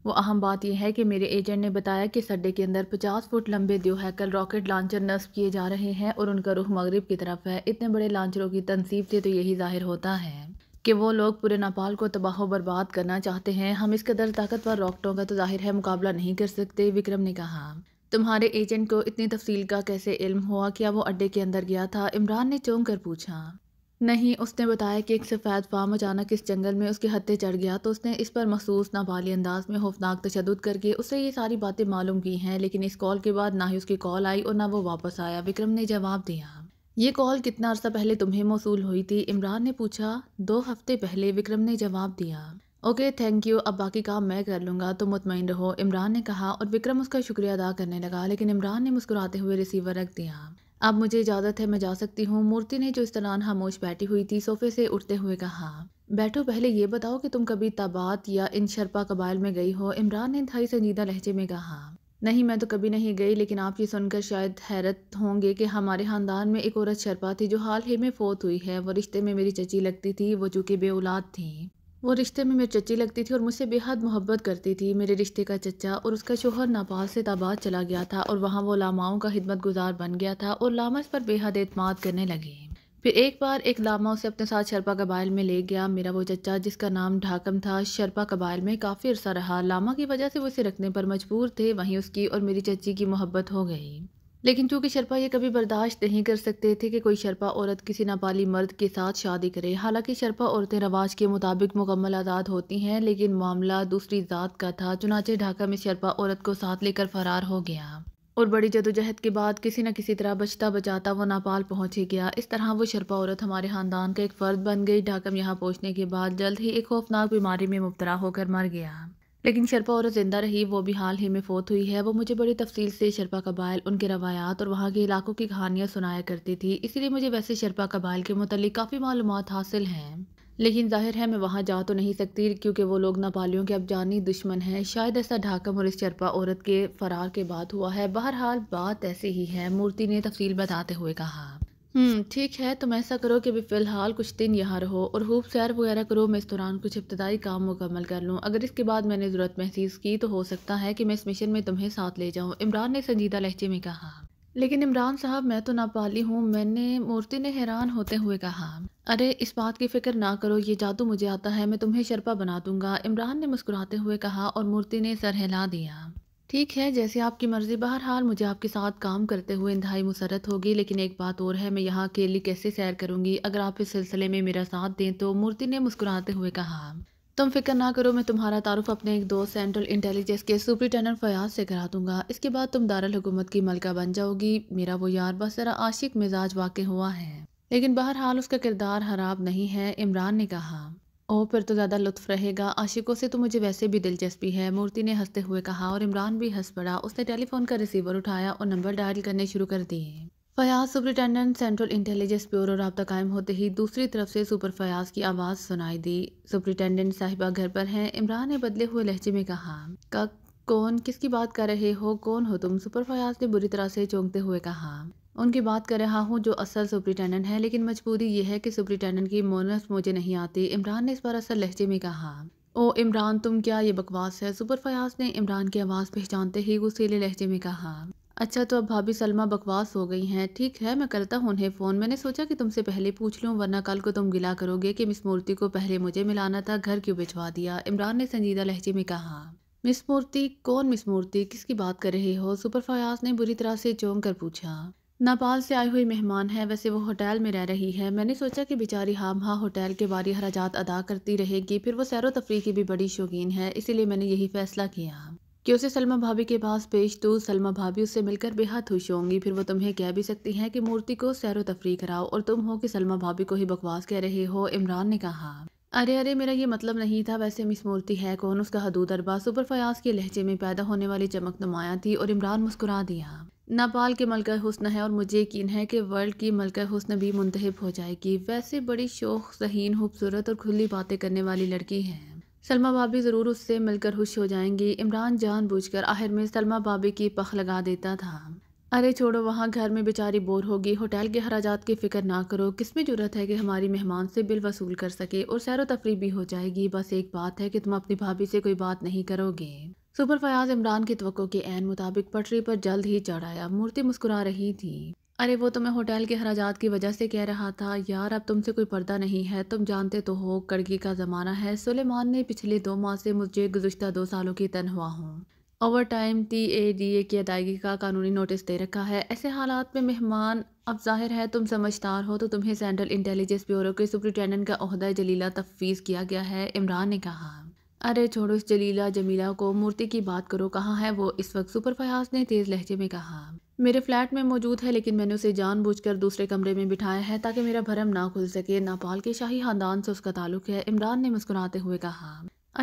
वो अहम बात यह है कि मेरे एजेंट ने बताया कि सड्डे के अंदर पचास फुट लंबे द्योहैकल रॉकेट लॉन्चर नस्ब किए जा रहे हैं और उनका रुख मगरब की तरफ है इतने बड़े लॉन्चरों की तनसीब से तो यही जाहिर होता है कि वो लोग पूरे नेपाल को तबाह बर्बाद करना चाहते हैं हम इस कदर ताकतवर रॉकटों का तो जाहिर है मुकाबला नहीं कर सकते विक्रम ने कहा तुम्हारे एजेंट को इतनी तफसील का कैसे इल्म हुआ क्या वो अड्डे के अंदर गया था इमरान ने चौंक कर पूछा नहीं उसने बताया कि एक सफ़ेद फार्म अचानक इस जंगल में उसके हत्थे चढ़ गया तो उसने इस पर मखसूस नाबाली अंदाज में खौफनाक तशद करके उससे ये सारी बातें मालूम की हैं लेकिन इस कॉल के बाद ना ही उसकी कॉल आई और ना वो वापस आया विक्रम ने जवाब दिया ये कॉल कितना अर्सा पहले तुम्हें मौसू हुई थी इमरान ने पूछा दो हफ्ते पहले विक्रम ने जवाब दिया ओके थैंक यू अब बाकी काम मैं कर लूंगा तो मुतमिन रहो इमरान ने कहा और विक्रम उसका शुक्रिया अदा करने लगा लेकिन इमरान ने मुस्कुराते हुए रिसीवर रख दिया अब मुझे इजाज़त है मैं जा सकती हूँ मूर्ति ने जो इस तरह खामोश बैठी हुई थी सोफे से उठते हुए कहा बैठो पहले ये बताओ कि तुम कभी तबात या इन शरपा कबाइल में गई हो इमरान ने धाई संजीदा लहजे में कहा नहीं मैं तो कभी नहीं गई लेकिन आप ये सुनकर शायद हैरत होंगे कि हमारे ख़ानदान में एक औरत शर्पा थी जो हाल ही में फ़ौत हुई है वो रिश्ते में मेरी चची लगती थी वो चूँकि औलाद थी वो रिश्ते में मेरी चची लगती थी और मुझसे बेहद मोहब्बत करती थी मेरे रिश्ते का चचा और उसका शोहर नापाज से ताबाद चला गया था और वहाँ वो लामाओं का खिदमत गुजार बन गया था और लामा इस पर बेहद अतमाद करने लगे फिर एक बार एक लामा उसे अपने साथ शर्पा कबाइल में ले गया मेरा वो चचा जिसका नाम ढाकम था शर्पा कबाइल में काफ़ी अरसा रहा लामा की वजह से वो उसे रखने पर मजबूर थे वहीं उसकी और मेरी चची की मोहब्बत हो गई लेकिन चूंकि शर्पा ये कभी बर्दाश्त नहीं कर सकते थे कि कोई शर्पा औरत किसी नाबाली मर्द के साथ शादी करे हालांकि शर्पा औरतें रवाज के मुताबिक मुकम्मल आज़ाद होती हैं लेकिन मामला दूसरी ज़ात का था चुनाचे ढाका में शर्पा औरत को साथ लेकर फरार हो गया और बड़ी जदोजहद के बाद किसी न किसी तरह बचता बचाता वो नापाल पहुँच ही गया इस तरह वो शरपा औरत हमारे ख़ानदान का एक फ़र्द बन गई ढाकम यहाँ पहुँचने के बाद जल्द ही एक खौफनाक बीमारी में मुबतला होकर मर गया लेकिन शरपा औरत ज़िंदा रही वो भी हाल ही में फोत हुई है वो मुझे बड़ी तफसील से शरपा कबाइल उनके रवायात और वहाँ के इलाकों की कहानियाँ सुनाया करती थी इसीलिए मुझे वैसे शरपा कबाइल के मतलब काफ़ी मालूम हासिल हैं लेकिन जाहिर है मैं वहाँ जा तो नहीं सकती क्योंकि वो लोग नापालियों के अब जानी दुश्मन हैं शायद ऐसा ढाकम और इस चरपा औरत के फरार के बाद हुआ है बहरहाल बात ऐसी ही है मूर्ति ने तफसील बताते हुए कहा हम्म, ठीक है तुम ऐसा करो कि अभी फ़िलहाल कुछ दिन यहाँ रहो और खूब सैर वगैरह करो मैं इस दौरान कुछ इब्तदाई काम मुकम्मल कर लूँ अगर इसके बाद मैंने ज़रूरत महसूस की तो हो सकता है कि मैं इस मिशन में तुम्हें साथ ले जाऊँ इमरान ने संजीदा लहजे में कहा लेकिन इमरान साहब मैं तो नापाली हूँ मैंने मूर्ति ने हैरान होते हुए कहा अरे इस बात की फ़िक्र ना करो ये जादू मुझे आता है मैं तुम्हें शर्पा बना दूंगा इमरान ने मुस्कुराते हुए कहा और मूर्ति ने सर हिला दिया ठीक है जैसे आपकी मर्ज़ी बहरहाल मुझे आपके साथ काम करते हुए इंतहाई मुसरत होगी लेकिन एक बात और है मैं यहाँ अकेली कैसे सैर करूँगी अगर आप इस सिलसिले में मेरा साथ दें तो मूर्ति ने मुस्कुराते हुए कहा तुम फिक्र ना करो मैं तुम्हारा तारुफ अपने एक दोस्त सेंट्रल इंटेलिजेंस के सुप्रिटेंडेंट फयाज से करा दूंगा इसके बाद तुम दारुल हुकूमत की मलका बन जाओगी मेरा वो यार बस जरा आशिक मिजाज वाक़ हुआ है लेकिन बहरहाल उसका किरदार खराब नहीं है इमरान ने कहा ओ फिर तो ज़्यादा लुत्फ रहेगा आशिकों से तो मुझे वैसे भी दिलचस्पी है मूर्ति ने हंसते हुए कहा और इमरान भी हंस पड़ा उसने टेलीफोन का रिसीवर उठाया और नंबर डायल करने शुरू कर दिए Fayaz superintendent central intelligence bureau रबा कायम होते ही दूसरी तरफ से सुपर फयाज की आवाज़ सुनाई दी सुप्रिटेंडेंट साहिबा घर पर हैं इमरान ने बदले हुए लहजे में कहा का कौन किसकी बात कर रहे हो कौन हो तुम सुपर फयाज ने बुरी तरह से चौंकते हुए कहा उनकी बात कर रहा हूँ जो असल सुप्रिटेंडेंट है लेकिन मजबूरी यह है कि सुप्रिटेंडेंट की मोनस मुझे नहीं आती इमरान ने इस बार असल लहजे में कहा ओ इमरान तुम क्या ये बकवास है सुपर फयाज ने इमरान की आवाज़ पहचानते ही गुस्सेले लहजे में कहा अच्छा तो अब भाभी सलमा बकवास हो गई हैं ठीक है मैं करता हूँ उन्हें फ़ोन मैंने सोचा कि तुमसे पहले पूछ लूँ वरना कल को तुम गिला करोगे कि मिस मूर्ति को पहले मुझे मिलाना था घर क्यों भिजवा दिया इमरान ने संजीदा लहजे में कहा मिस मूर्ति कौन मिस मूर्ति किसकी बात कर रहे हो सुपर फयाज ने बुरी तरह से चौंक कर पूछा नेपाल से आई हुई मेहमान है वैसे वो होटल में रह रही है मैंने सोचा कि बेचारी हाम हा होटल के बारी हराजात अदा करती रहेगी फिर वो सैरो तफरी की भी बड़ी शौकीन है इसीलिए मैंने यही फैसला किया कि उसे सलमा भाभी के पास पेश तो सलमा भाभी उससे मिलकर बेहद खुश होंगी फिर वो तुम्हें कह भी सकती हैं कि मूर्ति को सैर तफरी कराओ और तुम हो कि सलमा भाभी को ही बकवास कह रहे हो इमरान ने कहा अरे अरे मेरा ये मतलब नहीं था वैसे मिस मूर्ति है कौन उसका हदूद अरबा सुपर फयाज के लहजे में पैदा होने वाली चमक नुमाया थी और इमरान मुस्कुरा दिया नेपाल के मलका हुस्न है और मुझे यकीन है कि वर्ल्ड की मलका हुस्न भी मुंतब हो जाएगी वैसे बड़ी शौक जहीन खूबसूरत और खुली बातें करने वाली लड़की है सलमा बाबी ज़रूर उससे मिलकर खुश हो जाएंगी इमरान कर आखिर में सलमा बाबी की पख लगा देता था अरे छोड़ो वहाँ घर में बेचारी बोर होगी होटल के खराजात की फ़िक्र ना करो किस में ज़रूरत है कि हमारी मेहमान से बिल वसूल कर सके और सैर तफरी भी हो जाएगी बस एक बात है कि तुम अपनी भाभी से कोई बात नहीं करोगे सुपर फयाज इमरान की तवको के एन मुताबिक पटरी पर जल्द ही चढ़ाया मूर्ति मुस्कुरा रही थी अरे वो तो मैं होटल के हराजात की वजह से कह रहा था यार अब तुमसे कोई पर्दा नहीं है तुम जानते तो हो कड़की का ज़माना है सुलेमान ने पिछले दो माह से मुझे गुजशत दो सालों की तनख्वाह हूँ over time T A D A की अदायगी का कानूनी नोटिस दे रखा है ऐसे हालात में मेहमान अब जाहिर है तुम समझदार हो तो तुम्हें सेंट्रल इंटेलिजेंस ब्यूरो के सुप्रिटेंडेंट का अहदा जलीला तफवीज़ किया गया है इमरान ने कहा अरे छोड़ो इस जलीला जमीला को मूर्ति की बात करो कहाँ है वो इस वक्त सुपर फयाज ने तेज़ लहजे में कहा मेरे फ्लैट में मौजूद है लेकिन मैंने उसे जानबूझकर दूसरे कमरे में बिठाया है ताकि मेरा भरम ना खुल सके नापाल के शाही खानदान से उसका ताल्लुक है इमरान ने मुस्कुराते हुए कहा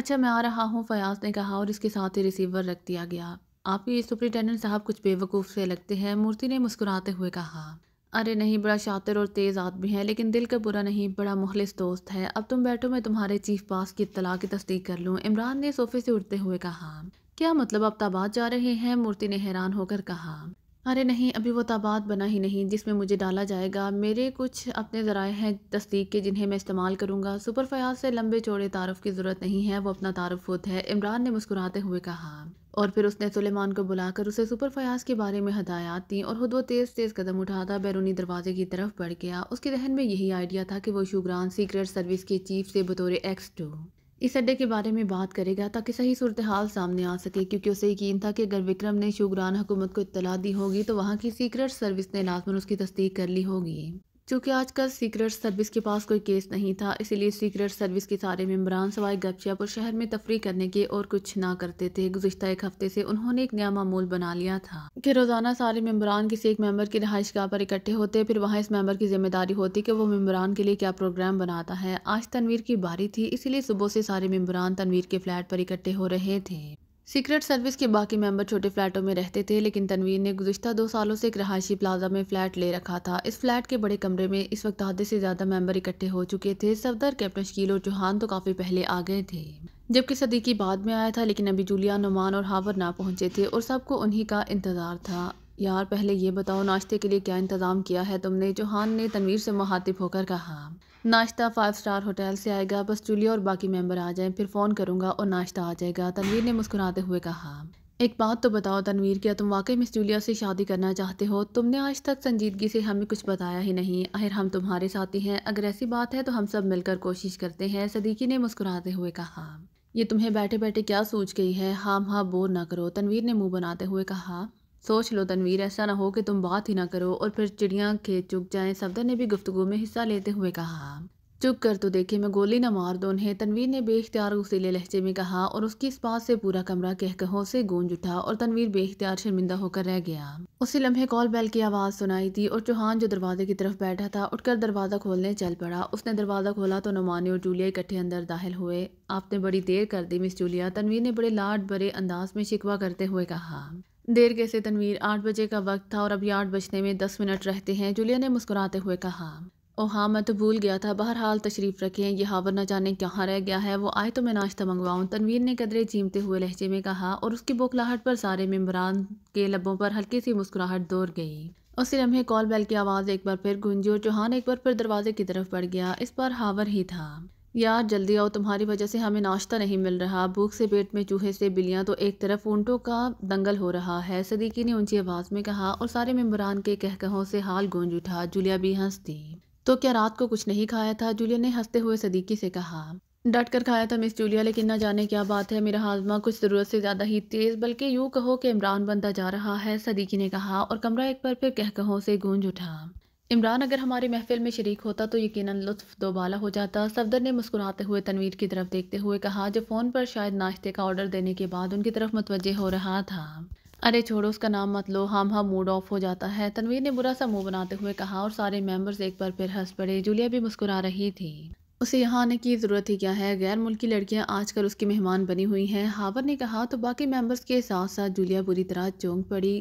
अच्छा मैं आ रहा हूँ फयाज ने कहा और इसके साथ ही रिसीवर रख दिया गया आपके सुपरिटेंडेंट साहब कुछ बेवकूफ़ से लगते हैं मूर्ति ने मुस्कुराते हुए कहा अरे नहीं बड़ा शातिर और तेज़ आदमी है लेकिन दिल का बुरा नहीं बड़ा मुखलिस दोस्त है अब तुम बैठो मैं तुम्हारे चीफ पास की इतला की तस्दीक कर लूँ इमरान ने सोफे से उठते हुए कहा क्या मतलब अब ताबाद जा रहे हैं मूर्ति ने हैरान होकर कहा अरे नहीं अभी वो ताबाद बना ही नहीं जिसमें मुझे डाला जाएगा मेरे कुछ अपने ज़राए हैं तस्दीक के जिन्हें मैं इस्तेमाल करूँगा सुपर फयाज से लंबे चौड़े तारफ़ की ज़रूरत नहीं है वो अपना तारफ़ खुद है इमरान ने मुस्कुराते हुए कहा और फिर उसने सुलेमान को बुलाकर उसे सुपर फयाज के बारे में हदायत दी और खुद वो तेज़ तेज़ कदम उठाता बैरूनी दरवाजे की तरफ बढ़ गया उसके जहन में यही आइडिया था कि वो शुगरान सीक्रेट सर्विस के चीफ से बतौर एक्स टू इस अड्डे के बारे में बात करेगा ताकि सही सूरत हाल सामने आ सके क्योंकि उसे यकीन था कि अगर विक्रम ने शुगरान हुकूमत को इतला दी होगी तो वहाँ की सीक्रेट सर्विस ने लाजमन उसकी तस्दीक कर ली होगी चूँकि आजकल सीक्रेट सर्विस के पास कोई केस नहीं था इसीलिए सीक्रेट सर्विस के सारे मेम्बरान सवाई गपचियापुर शहर में तफरी करने के और कुछ ना करते थे गुजशत एक हफ्ते से उन्होंने एक नया मामूल बना लिया था कि रोजाना सारे मेम्बरान किसी एक मेंबर की रहाइश गाह पर इकट्ठे होते फिर वहाँ इस मेम्बर की जिम्मेदारी होती कि वो मेम्बरान के लिए क्या प्रोग्राम बनाता है आज तनवीर की बारी थी इसीलिए सुबह से सारे मेम्बरान तनवीर के फ्लैट पर इकट्ठे हो रहे थे सीक्रेट सर्विस के बाकी मेंबर छोटे फ्लैटों में रहते थे लेकिन तनवीर ने गुजशत दो सालों से एक रहायशी प्लाजा में फ्लैट ले रखा था इस फ्लैट के बड़े कमरे में इस वक्त आधे से ज़्यादा मेंबर इकट्ठे हो चुके थे सफदर कैप्टन शकील और चौहान तो काफ़ी पहले आ गए थे जबकि सदीकी बाद में आया था लेकिन अभी जूलिया नुमान और हावर ना पहुंचे थे और सबको उन्हीं का इंतज़ार था यार पहले ये बताओ नाश्ते के लिए क्या इंतज़ाम किया है तुमने चौहान ने तनवीर से मुहातिब होकर कहा नाश्ता फाइव स्टार होटल से आएगा बस जूलिया और बाकी मेंबर आ जाएं फिर फ़ोन करूँगा और नाश्ता आ जाएगा तनवीर ने मुस्कुराते हुए कहा एक बात तो बताओ तनवीर क्या तुम वाकई मिस जूलिया से शादी करना चाहते हो तुमने आज तक संजीदगी से हमें कुछ बताया ही नहीं आखिर हम तुम्हारे साथी हैं अगर ऐसी बात है तो हम सब मिलकर कोशिश करते हैं सदीकी ने मुस्कुराते हुए कहा ये तुम्हें बैठे बैठे क्या सोच गई है हाँ हाँ बोर ना करो तनवीर ने मुंह बनाते हुए कहा सोच लो तनवीर ऐसा ना हो कि तुम बात ही ना करो और फिर चिड़िया खेत चुग जाए सफदर ने भी गुफ्तु में हिस्सा लेते हुए कहा चुप कर तो देखे मैं गोली ना मार दो उन्हें तनवीर ने बेख्तियार गुसीले लहजे में कहा और उसकी इस बात से पूरा कमरा कहकहों से गूंज उठा और तनवीर बेख्तियार शर्मिंदा होकर रह गया उसी लम्हे कॉल बेल की आवाज़ सुनाई थी और चौहान जो दरवाजे की तरफ बैठा था उठकर दरवाज़ा खोलने चल पड़ा उसने दरवाज़ा खोला तो नुमानी और जूलिया इकट्ठे अंदर दाखिल हुए आपने बड़ी देर कर दी मिस जूलिया तनवीर ने बड़े लाड बड़े अंदाज में शिकवा करते हुए कहा देर कैसे तनवीर आठ बजे का वक्त था और अभी आठ बजने में दस मिनट रहते हैं जूलिया ने मुस्कुराते हुए कहा ओ हाँ मैं तो भूल गया था बहरहाल तशरीफ़ रखें ये हावर न जाने कहाँ रह गया है वो आए तो मैं नाश्ता मंगवाऊँ तनवीर ने कदरे चीमते हुए लहजे में कहा और उसकी बोखलाहट पर सारे मम्बरान के लबों पर हल्की सी मुस्कुराहट दौड़ गई उसी लम्हे कॉल बेल की आवाज़ एक बार फिर गुंजी और चौहान एक बार फिर दरवाजे की तरफ बढ़ गया इस बार हावर ही था यार जल्दी आओ तुम्हारी वजह से हमें नाश्ता नहीं मिल रहा भूख से पेट में चूहे से बिलियां तो एक तरफ ऊंटों का दंगल हो रहा है सदीकी ने ऊंची आवाज़ में कहा और सारे मेम्बरान के कहकहों से हाल गूंज उठा जूलिया भी हंसती तो क्या रात को कुछ नहीं खाया था जूलिया ने हंसते हुए सदीकी से कहा डट कर खाया था मिस जूलिया लेकिन ना जाने क्या बात है मेरा हाजमा कुछ ज़रूरत से ज़्यादा ही तेज़ बल्कि यूँ कहो कि इमरान बनता जा रहा है सदीकी ने कहा और कमरा एक बार फिर कहकहों से गूंज उठा इमरान अगर हमारे महफिल में शरीक होता तो यकीनन लुत्फ दोबाला हो जाता सफदर ने मुस्कुराते हुए तनवीर की तरफ देखते हुए कहा जो फ़ोन पर शायद नाश्ते का ऑर्डर देने के बाद उनकी तरफ मतवजह हो रहा था अरे छोड़ो उसका नाम मत लो हम हम मूड ऑफ हो जाता है तनवीर ने बुरा सा मुंह बनाते हुए कहा और सारे मेंबर्स एक बार फिर हंस पड़े जूलिया भी मुस्कुरा रही थी उसे यहाँ आने की ज़रूरत ही क्या है गैर मुल्की लड़कियाँ आजकल उसकी मेहमान बनी हुई हैं हावर ने कहा तो बाकी मेंबर्स के साथ साथ जूलिया बुरी तरह चौंक पड़ी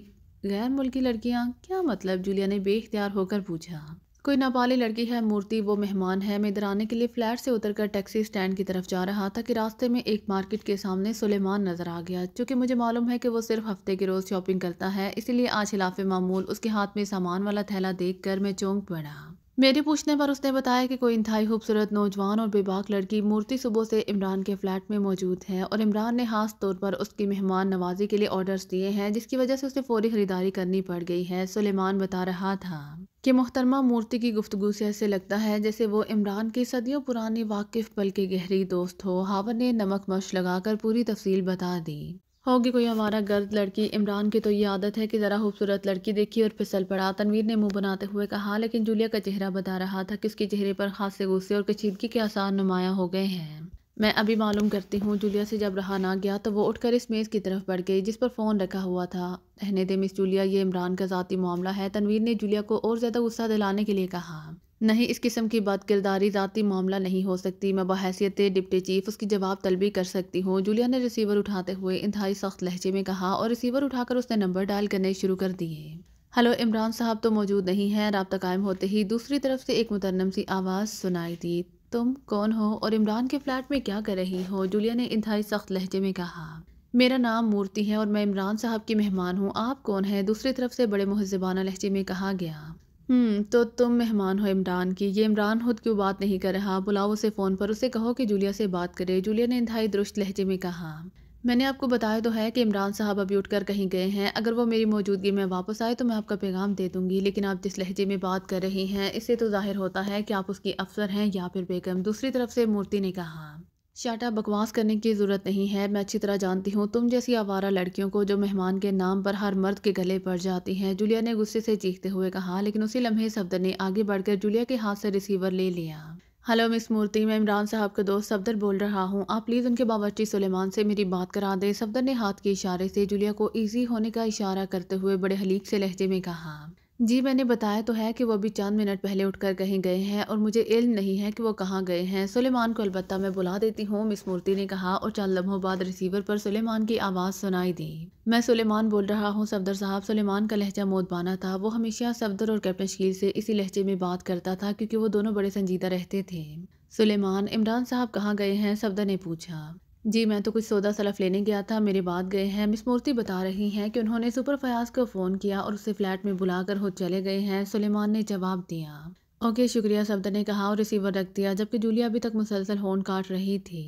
गैर मुल्की लड़कियाँ क्या मतलब जूलिया ने बेख्तियार होकर पूछा कोई नेपाली लड़की है मूर्ति वो मेहमान है मैं इधर आने के लिए फ्लैट से उतरकर टैक्सी स्टैंड की तरफ जा रहा था कि रास्ते में एक मार्केट के सामने सुलेमान नज़र आ गया चूँकि मुझे मालूम है कि वो सिर्फ हफ्ते के रोज़ शॉपिंग करता है इसीलिए आज हिलाफ़े मामूल उसके हाथ में सामान वाला थैला देख कर मैं चौंक पड़ा मेरे पूछने पर उसने बताया कि कोई इंतहाई खूबसूरत नौजवान और बेबाक लड़की मूर्ति सुबह से इमरान के फ्लैट में मौजूद है और इमरान ने खास तौर पर उसकी मेहमान नवाजी के लिए ऑर्डर्स दिए हैं जिसकी वजह से उसे फौरी ख़रीदारी करनी पड़ गई है सुलेमान बता रहा था कि मोहतरमा मूर्ति की गुफ्तगु से ऐसे लगता है जैसे वो इमरान की सदियों पुरानी वाकिफ बल्कि गहरी दोस्त हो हावर ने नमक मश लगाकर पूरी तफसील बता दी होगी कोई हमारा गर्द लड़की इमरान की तो ये आदत है कि ज़रा खूबसूरत लड़की देखी और फिसल पड़ा तनवीर ने मुंह बनाते हुए कहा लेकिन जूलिया का चेहरा बता रहा था कि उसके चेहरे पर खासे गुस्से और कचीदगी के आसार नुमाया हो गए हैं मैं अभी मालूम करती हूँ जूलिया से जब रहा ना गया तो वो उठकर इस मेज़ की तरफ बढ़ गई जिस पर फ़ोन रखा हुआ था रहने दे मिस जूलिया ये इमरान का ज़ाती मामला है तनवीर ने जूलिया को और ज़्यादा गुस्सा दिलाने के लिए कहा नहीं इस किस्म की बदकिरदारी ज़ाती मामला नहीं हो सकती मैं बहसीत डिप्टी चीफ उसकी जवाब तलबी कर सकती हूँ जूलिया ने रिसीवर उठाते हुए इंतहाई सख्त लहजे में कहा और रिसीवर उठाकर उसने नंबर डायल करने शुरू कर दिए हेलो इमरान साहब तो मौजूद नहीं हैं रबता कायम होते ही दूसरी तरफ से एक मुतरनम सी आवाज़ सुनाई दी तुम कौन हो और इमरान के फ्लैट में क्या कर रही हो जूलिया ने इंतहाई सख्त लहजे में कहा मेरा नाम मूर्ति है और मैं इमरान साहब की मेहमान हूँ आप कौन हैं दूसरी तरफ से बड़े महजबाना लहजे में कहा गया हम्म, तो तुम मेहमान हो इमरान की ये इमरान खुद क्यों बात नहीं कर रहा बुलाओ उसे फ़ोन पर उसे कहो कि जूलिया से बात करे जूलिया ने इंतहाई दुरुस्त लहजे में कहा मैंने आपको बताया तो है कि इमरान साहब अभी उठकर कहीं गए हैं अगर वो मेरी मौजूदगी में वापस आए तो मैं आपका पैगाम दे दूंगी लेकिन आप जिस लहजे में बात कर रही हैं इससे तो जाहिर होता है कि आप उसकी अफसर हैं या फिर बेगम दूसरी तरफ से मूर्ति ने कहा शाटा बकवास करने की ज़रूरत नहीं है मैं अच्छी तरह जानती हूँ तुम जैसी आवारा लड़कियों को जो मेहमान के नाम पर हर मर्द के गले पड़ जाती हैं जूलिया ने गुस्से से चीखते हुए कहा लेकिन उसी लम्हे सफदर ने आगे बढ़कर जूलिया के हाथ से रिसीवर ले लिया हेलो मिस मूर्ति मैं इमरान साहब का दोस्त सफदर बोल रहा हूँ आप प्लीज़ उनके बावर्ची सुलेमान से मेरी बात करा दें सफदर ने हाथ के इशारे से जूलिया को ईजी होने का इशारा करते हुए बड़े हलीक से लहजे में कहा जी मैंने बताया तो है कि वो अभी चंद मिनट पहले उठकर कहीं गए हैं और मुझे इल्म नहीं है कि वो कहाँ गए हैं सुलेमान को अलबत् मैं बुला देती हूँ मिस मूर्ति ने कहा और चंद लम्हों बाद रिसीवर पर सुलेमान की आवाज़ सुनाई दी मैं सुलेमान बोल रहा हूँ सफदर साहब सुलेमान का लहजा मोदबाना था वो हमेशा सफदर और कैप्टन शकील से इसी लहजे में बात करता था क्योंकि वो दोनों बड़े संजीदा रहते थे सुलेमान इमरान साहब कहाँ गए हैं सफदर ने पूछा जी मैं तो कुछ सौदा सलफ लेने गया था मेरे बाद गए हैं मिस मूर्ति बता रही हैं कि उन्होंने सुपर फयाज को फ़ोन किया और उसे फ्लैट में बुलाकर वो चले गए हैं सुलेमान ने जवाब दिया ओके शुक्रिया सफदर ने कहा और रिसीवर रख दिया जबकि जूलिया अभी तक मुसलसल होन काट रही थी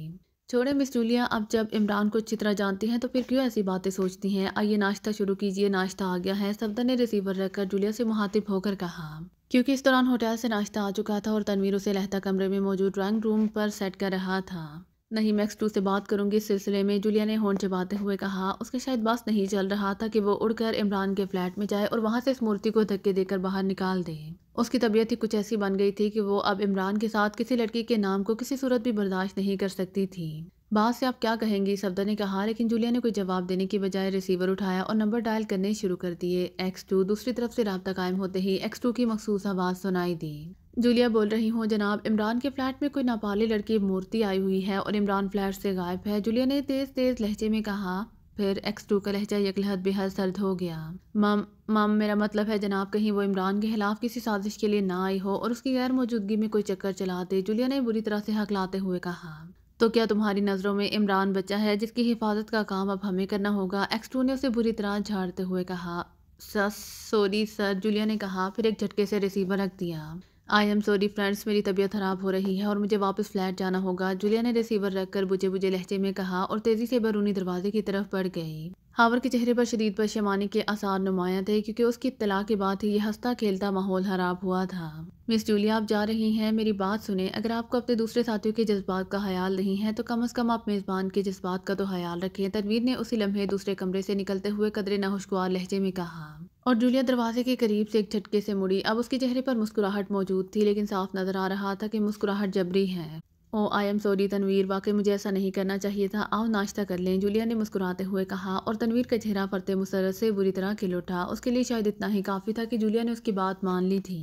छोड़े मिस जूलिया अब जब इमरान को अच्छी जानती हैं तो फिर क्यों ऐसी बातें सोचती हैं आइए नाश्ता शुरू कीजिए नाश्ता आ गया है सफदर ने रिसीवर रखकर जूलिया से मुहातिब होकर कहा क्योंकि इस दौरान होटल से नाश्ता आ चुका था और तनवीर उसे लहता कमरे में मौजूद ड्राइंग रूम पर सेट कर रहा था नहीं मैक्स टू से बात करूंगी इस सिलसिले में जुलिया ने होंठ चबाते हुए कहा उसके शायद बस नहीं चल रहा था कि वो उड़कर इमरान के फ्लैट में जाए और वहाँ से इस मूर्ति को धक्के देकर बाहर निकाल दे उसकी तबीयत ही कुछ ऐसी बन गई थी कि वो अब इमरान के साथ किसी लड़की के नाम को किसी सूरत भी बर्दाश्त नहीं कर सकती थी बात से आप क्या कहेंगी सफदर ने कहा लेकिन जुलिया ने कोई जवाब देने की बजाय रिसीवर उठाया और नंबर डायल करने शुरू कर दिए एक्स टू दूसरी तरफ से रबता कायम होते ही एक्स टू की मखसूस आवाज़ सुनाई दी जूलिया बोल रही हूँ जनाब इमरान के फ्लैट में कोई नापाली लड़की मूर्ति आई हुई है और इमरान फ्लैट से गायब है जूलिया ने तेज़ तेज़ लहजे में कहा फिर एक्स टू का लहजा यकलहत बेहद सर्द हो गया मम मम मेरा मतलब है जनाब कहीं वो इमरान के खिलाफ किसी साजिश के लिए ना आई हो और उसकी गैर मौजूदगी में कोई चक्कर चला दे जूलिया ने बुरी तरह से हकलाते हुए कहा तो क्या तुम्हारी नज़रों में इमरान बच्चा है जिसकी हिफाजत का काम अब हमें करना होगा एक्स टू ने उसे बुरी तरह झाड़ते हुए कहा सॉरी सर जूलिया ने कहा फिर एक झटके से रिसीवर रख दिया आई एम सॉरी फ्रेंड्स मेरी तबीयत ख़राब हो रही है और मुझे वापस फ्लैट जाना होगा जुलिया ने रिसीवर रखकर बुझे बुझे लहजे में कहा और तेज़ी से बरूनी दरवाजे की तरफ बढ़ गई हावर के चेहरे पर शदीद शमानी के आसार नुमाया थे क्योंकि उसकी इतला के बाद ही यह हंसता खेलता माहौल खराब हुआ था मिस जूलिया आप जा रही हैं मेरी बात सुने अगर आपको अपने दूसरे साथियों के जज्बात का ख्याल नहीं है तो कम अज़ कम आप मेज़बान के जज्बात का तो ख्याल रखें तनवीर ने उसी लम्हे दूसरे कमरे से निकलते हुए कदरे नाहुशगवार लहजे में कहा और जूलिया दरवाजे के करीब से एक झटके से मुड़ी अब उसके चेहरे पर मुस्कुराहट मौजूद थी लेकिन साफ नज़र आ रहा था कि मुस्कुराहट जबरी है oh I am sorry Tanveer वाकई मुझे ऐसा नहीं करना चाहिए था आओ नाश्ता कर लें जूलिया ने मुस्कुराते हुए कहा और तनवीर का चेहरा फरते मुसरत से बुरी तरह खिल उठा उसके लिए शायद इतना ही काफ़ी था कि जूलिया ने उसकी बात मान ली थी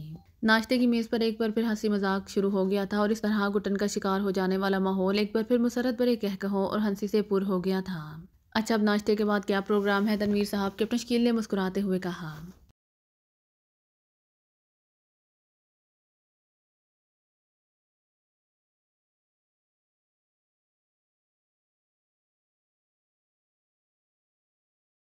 नाश्ते की मेज़ पर एक बार फिर हंसी मजाक शुरू हो गया था और इस तरह घुटन का शिकार हो जाने वाला माहौल एक बार फिर मुसरत बड़े कहकहों और हंसी से पुर हो गया था अच्छा अब नाश्ते के बाद क्या प्रोग्राम है तनवीर साहब कैप्टन शकील ने मुस्कुराते हुए कहा